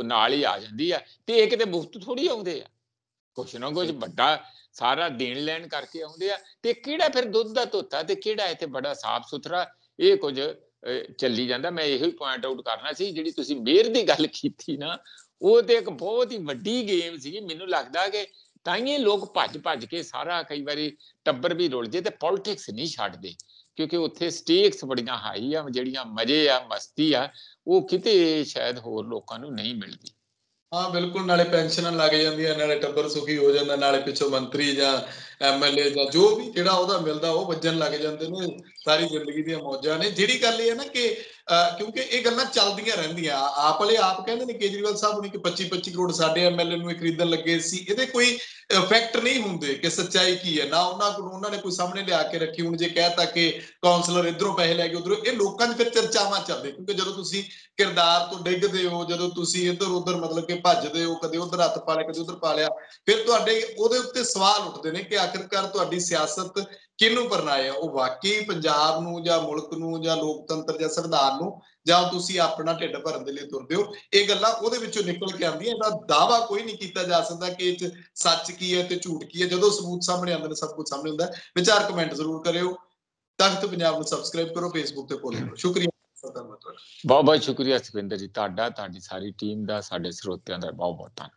ਨਾਲ ਹੀ ਆ ਜਾਂਦੀ ਆ ਤੇ ਇਹ ਕਿਤੇ ਮੁਫਤ ਥੋੜੀ ਆਉਂਦੇ ਆ ਕੁਛ ਨਾ ਕੁਛ ਵੱਡਾ ਸਾਰਾ ਦੇਣ ਲੈਣ ਕਰਕੇ ਆਉਂਦੇ ਆ ਤੇ ਕਿਹੜਾ ਫਿਰ ਦੁੱਧ ਦਾ ਧੋਤਾ ਤੇ ਕਿਹੜਾ ਇੱਥੇ ਬੜਾ ਸਾਫ਼ ਸੁਥਰਾ ਇਹ ਕੁਝ ਚੱਲੀ ਜਾਂਦਾ ਮੈਂ ਇਹੋ ਹੀ ਪੁਆਇੰਟ ਆਊਟ ਕਰਨਾ ਸੀ ਜਿਹੜੀ ਤੁਸੀਂ ਮੇਰ ਦੀ ਗੱਲ ਕੀਤੀ ਨਾ ਉਹ ਤੇ ਇੱਕ ਬਹੁਤ ਹੀ ਵੱਡੀ ਗੇਮ ਸੀ ਮੈਨੂੰ ਲੱਗਦਾ ਕਿ ਤਾਂ ਇਹ ਲੋਕ ਭੱਜ ਭੱਜ ਕੇ ਸਾਰਾ ਕਈ ਵਾਰੀ ਟੱਬਰ ਵੀ ਰੁੱਲ ਜੇ ਤੇ ਪੋਲਿਟਿਕਸ ਨਹੀਂ ਛੱਡਦੇ ਕਿਉਂਕਿ ਉੱਥੇ ਸਟੇਕਸ ਬੜੀਆਂ ਹਾਈ ਆ ਜਿਹੜੀਆਂ ਮਜ਼ੇ ਆ ਮਸਤੀ ਆ ਉਹ ਕਿਤੇ ਸ਼ਾਇਦ ਹੋਰ ਲੋਕਾਂ ਨੂੰ ਨਹੀਂ ਮਿਲਦੀ ਹਾਂ ਬਿਲਕੁਲ ਨਾਲੇ ਪੈਨਸ਼ਨਾਂ ਲੱਗ ਜਾਂਦੀਆਂ ਨਾਲੇ ਟੱਬਰ ਸੁਖੀ ਹੋ ਜਾਂਦਾ ਨਾਲੇ ਪਿੱਛੋਂ ਮੰਤਰੀ ਜਾਂ ਐਮਐਲਏ ਜਾਂ ਜੋ ਵੀ ਜਿਹੜਾ ਉਹਦਾ ਮਿਲਦਾ ਉਹ ਵੱਜਣ ਲੱਗ ਜਾਂਦੇ ਨੇ ਸਾਰੀ ਜ਼ਿੰਦਗੀ ਦੀਆਂ ਮੌਜਾਂ ਨੇ ਜਿਹੜੀ ਗੱਲ ਇਹ ਹੈ ਨਾ ਕਿ ਕਿਉਂਕਿ ਇਹ ਗੱਲਾਂ ਚੱਲਦੀਆਂ ਰਹਿੰਦੀਆਂ ਆਪਲੇ ਆਪ ਕਹਿੰਦੇ ਨੇ ਕੇਜਰੀਵਾਲ ਸਾਹਿਬ ਉਹਨੇ ਕਿ 25 25 ਕਰੋੜ ਸਾਡੇ ਐਮਐਲਏ ਨੂੰ ਖਰੀਦਣ ਲੱਗੇ ਸੀ ਇਹਦੇ ਕੋਈ ਇਫੈਕਟ ਨਹੀਂ ਹੁੰਦੇ ਕਿ ਸੱਚਾਈ ਕੀ ਹੈ ਨਾ ਉਹਨਾਂ ਕੋਲ ਉਹਨਾਂ ਨੇ ਕੋਈ ਸਾਹਮਣੇ ਲਿਆ ਕੇ ਰੱਖੀ ਹੁਣ ਜੇ ਕਹਿਤਾ ਕਿ ਕਾਉਂਸਲਰ ਇਧਰੋਂ ਪੈਸੇ ਲੈ ਕੇ ਉਧਰੋਂ ਇਹ ਲੋਕਾਂ ਦੇ ਫਿਰ ਚਰਚਾਵਾਂ ਚੱਲਦੇ ਕਿਉਂਕਿ ਜਦੋਂ ਤੁਸੀਂ ਕਿਰਦਾਰ ਤੋਂ ਡਿੱਗਦੇ ਹੋ ਜਦੋਂ ਤੁਸੀਂ ਇਧਰ ਉਧਰ ਮਤਲਬ ਕਿ ਭੱਜਦੇ ਹੋ ਕਦੇ ਉਧਰ ਹੱਥ ਪਾ ਲਿਆ ਕਦੇ ਉਧਰ ਪਾ ਲਿਆ ਫਿਰ ਤੁਹਾਡੇ ਉਹਦੇ ਉੱਤੇ ਸਵਾਲ ਉੱਠਦੇ ਨੇ ਕਿ ਆਖਿਰਕਾਰ ਤੁਹਾਡੀ ਸਿਆਸਤ ਕਿਹਨੂੰ ਪਰਨਾਏ ਆ ਉਹ ਵਾਕਈ ਪੰਜਾਬ ਨੂੰ ਜਾਂ ਮੁਲਕ ਨੂੰ ਜਾਂ ਲੋਕਤੰਤਰ ਜਾਂ ਸੰਵਿਧਾਨ ਨੂੰ ਜਾਂ ਤੁਸੀਂ ਆਪਣਾ ਢਿੱਡ ਭਰਨ ਦੇ ਲਈ ਤੁਰਦੇ ਹੋ ਇਹ ਗੱਲਾਂ ਉਹਦੇ ਵਿੱਚੋਂ ਨਿਕਲ ਕੇ ਆਉਂਦੀਆਂ ਇਹਦਾ ਦਾਵਾ ਕੋਈ ਨਹੀਂ ਕੀਤਾ ਜਾ ਸਕਦਾ ਕਿ ਇਹ ਸੱਚ ਕੀ ਹੈ ਤੇ ਝੂਠ ਕੀ ਹੈ ਜਦੋਂ ਸਬੂਤ ਸਾਹਮਣੇ ਆਉਂਦੇ ਨੇ ਸਭ ਕੁਝ ਸਾਹਮਣੇ ਹੁੰਦਾ ਵਿਚਾਰ ਕਮੈਂਟ ਜ਼ਰੂਰ ਕਰਿਓ ਤਖਤ ਪੰਜਾਬ ਨੂੰ ਸਬਸਕ੍ਰਾਈਬ ਕਰੋ ਫੇਸਬੁੱਕ ਤੇ ਫੋਲੋ ਕਰੋ ਸ਼ੁਕਰੀਆ ਬਹੁਤ ਬਹੁਤ ਸ਼ੁਕਰੀਆ ਸੁਖਿੰਦਰ ਜੀ ਤੁਹਾਡਾ ਤੁਹਾਡੀ ਸਾਰੀ ਟੀਮ ਦਾ ਸਾਡੇ ਸਰੋਤਿਆਂ ਦਾ ਬਹੁਤ ਬਹੁਤ ਧੰਨਵਾਦ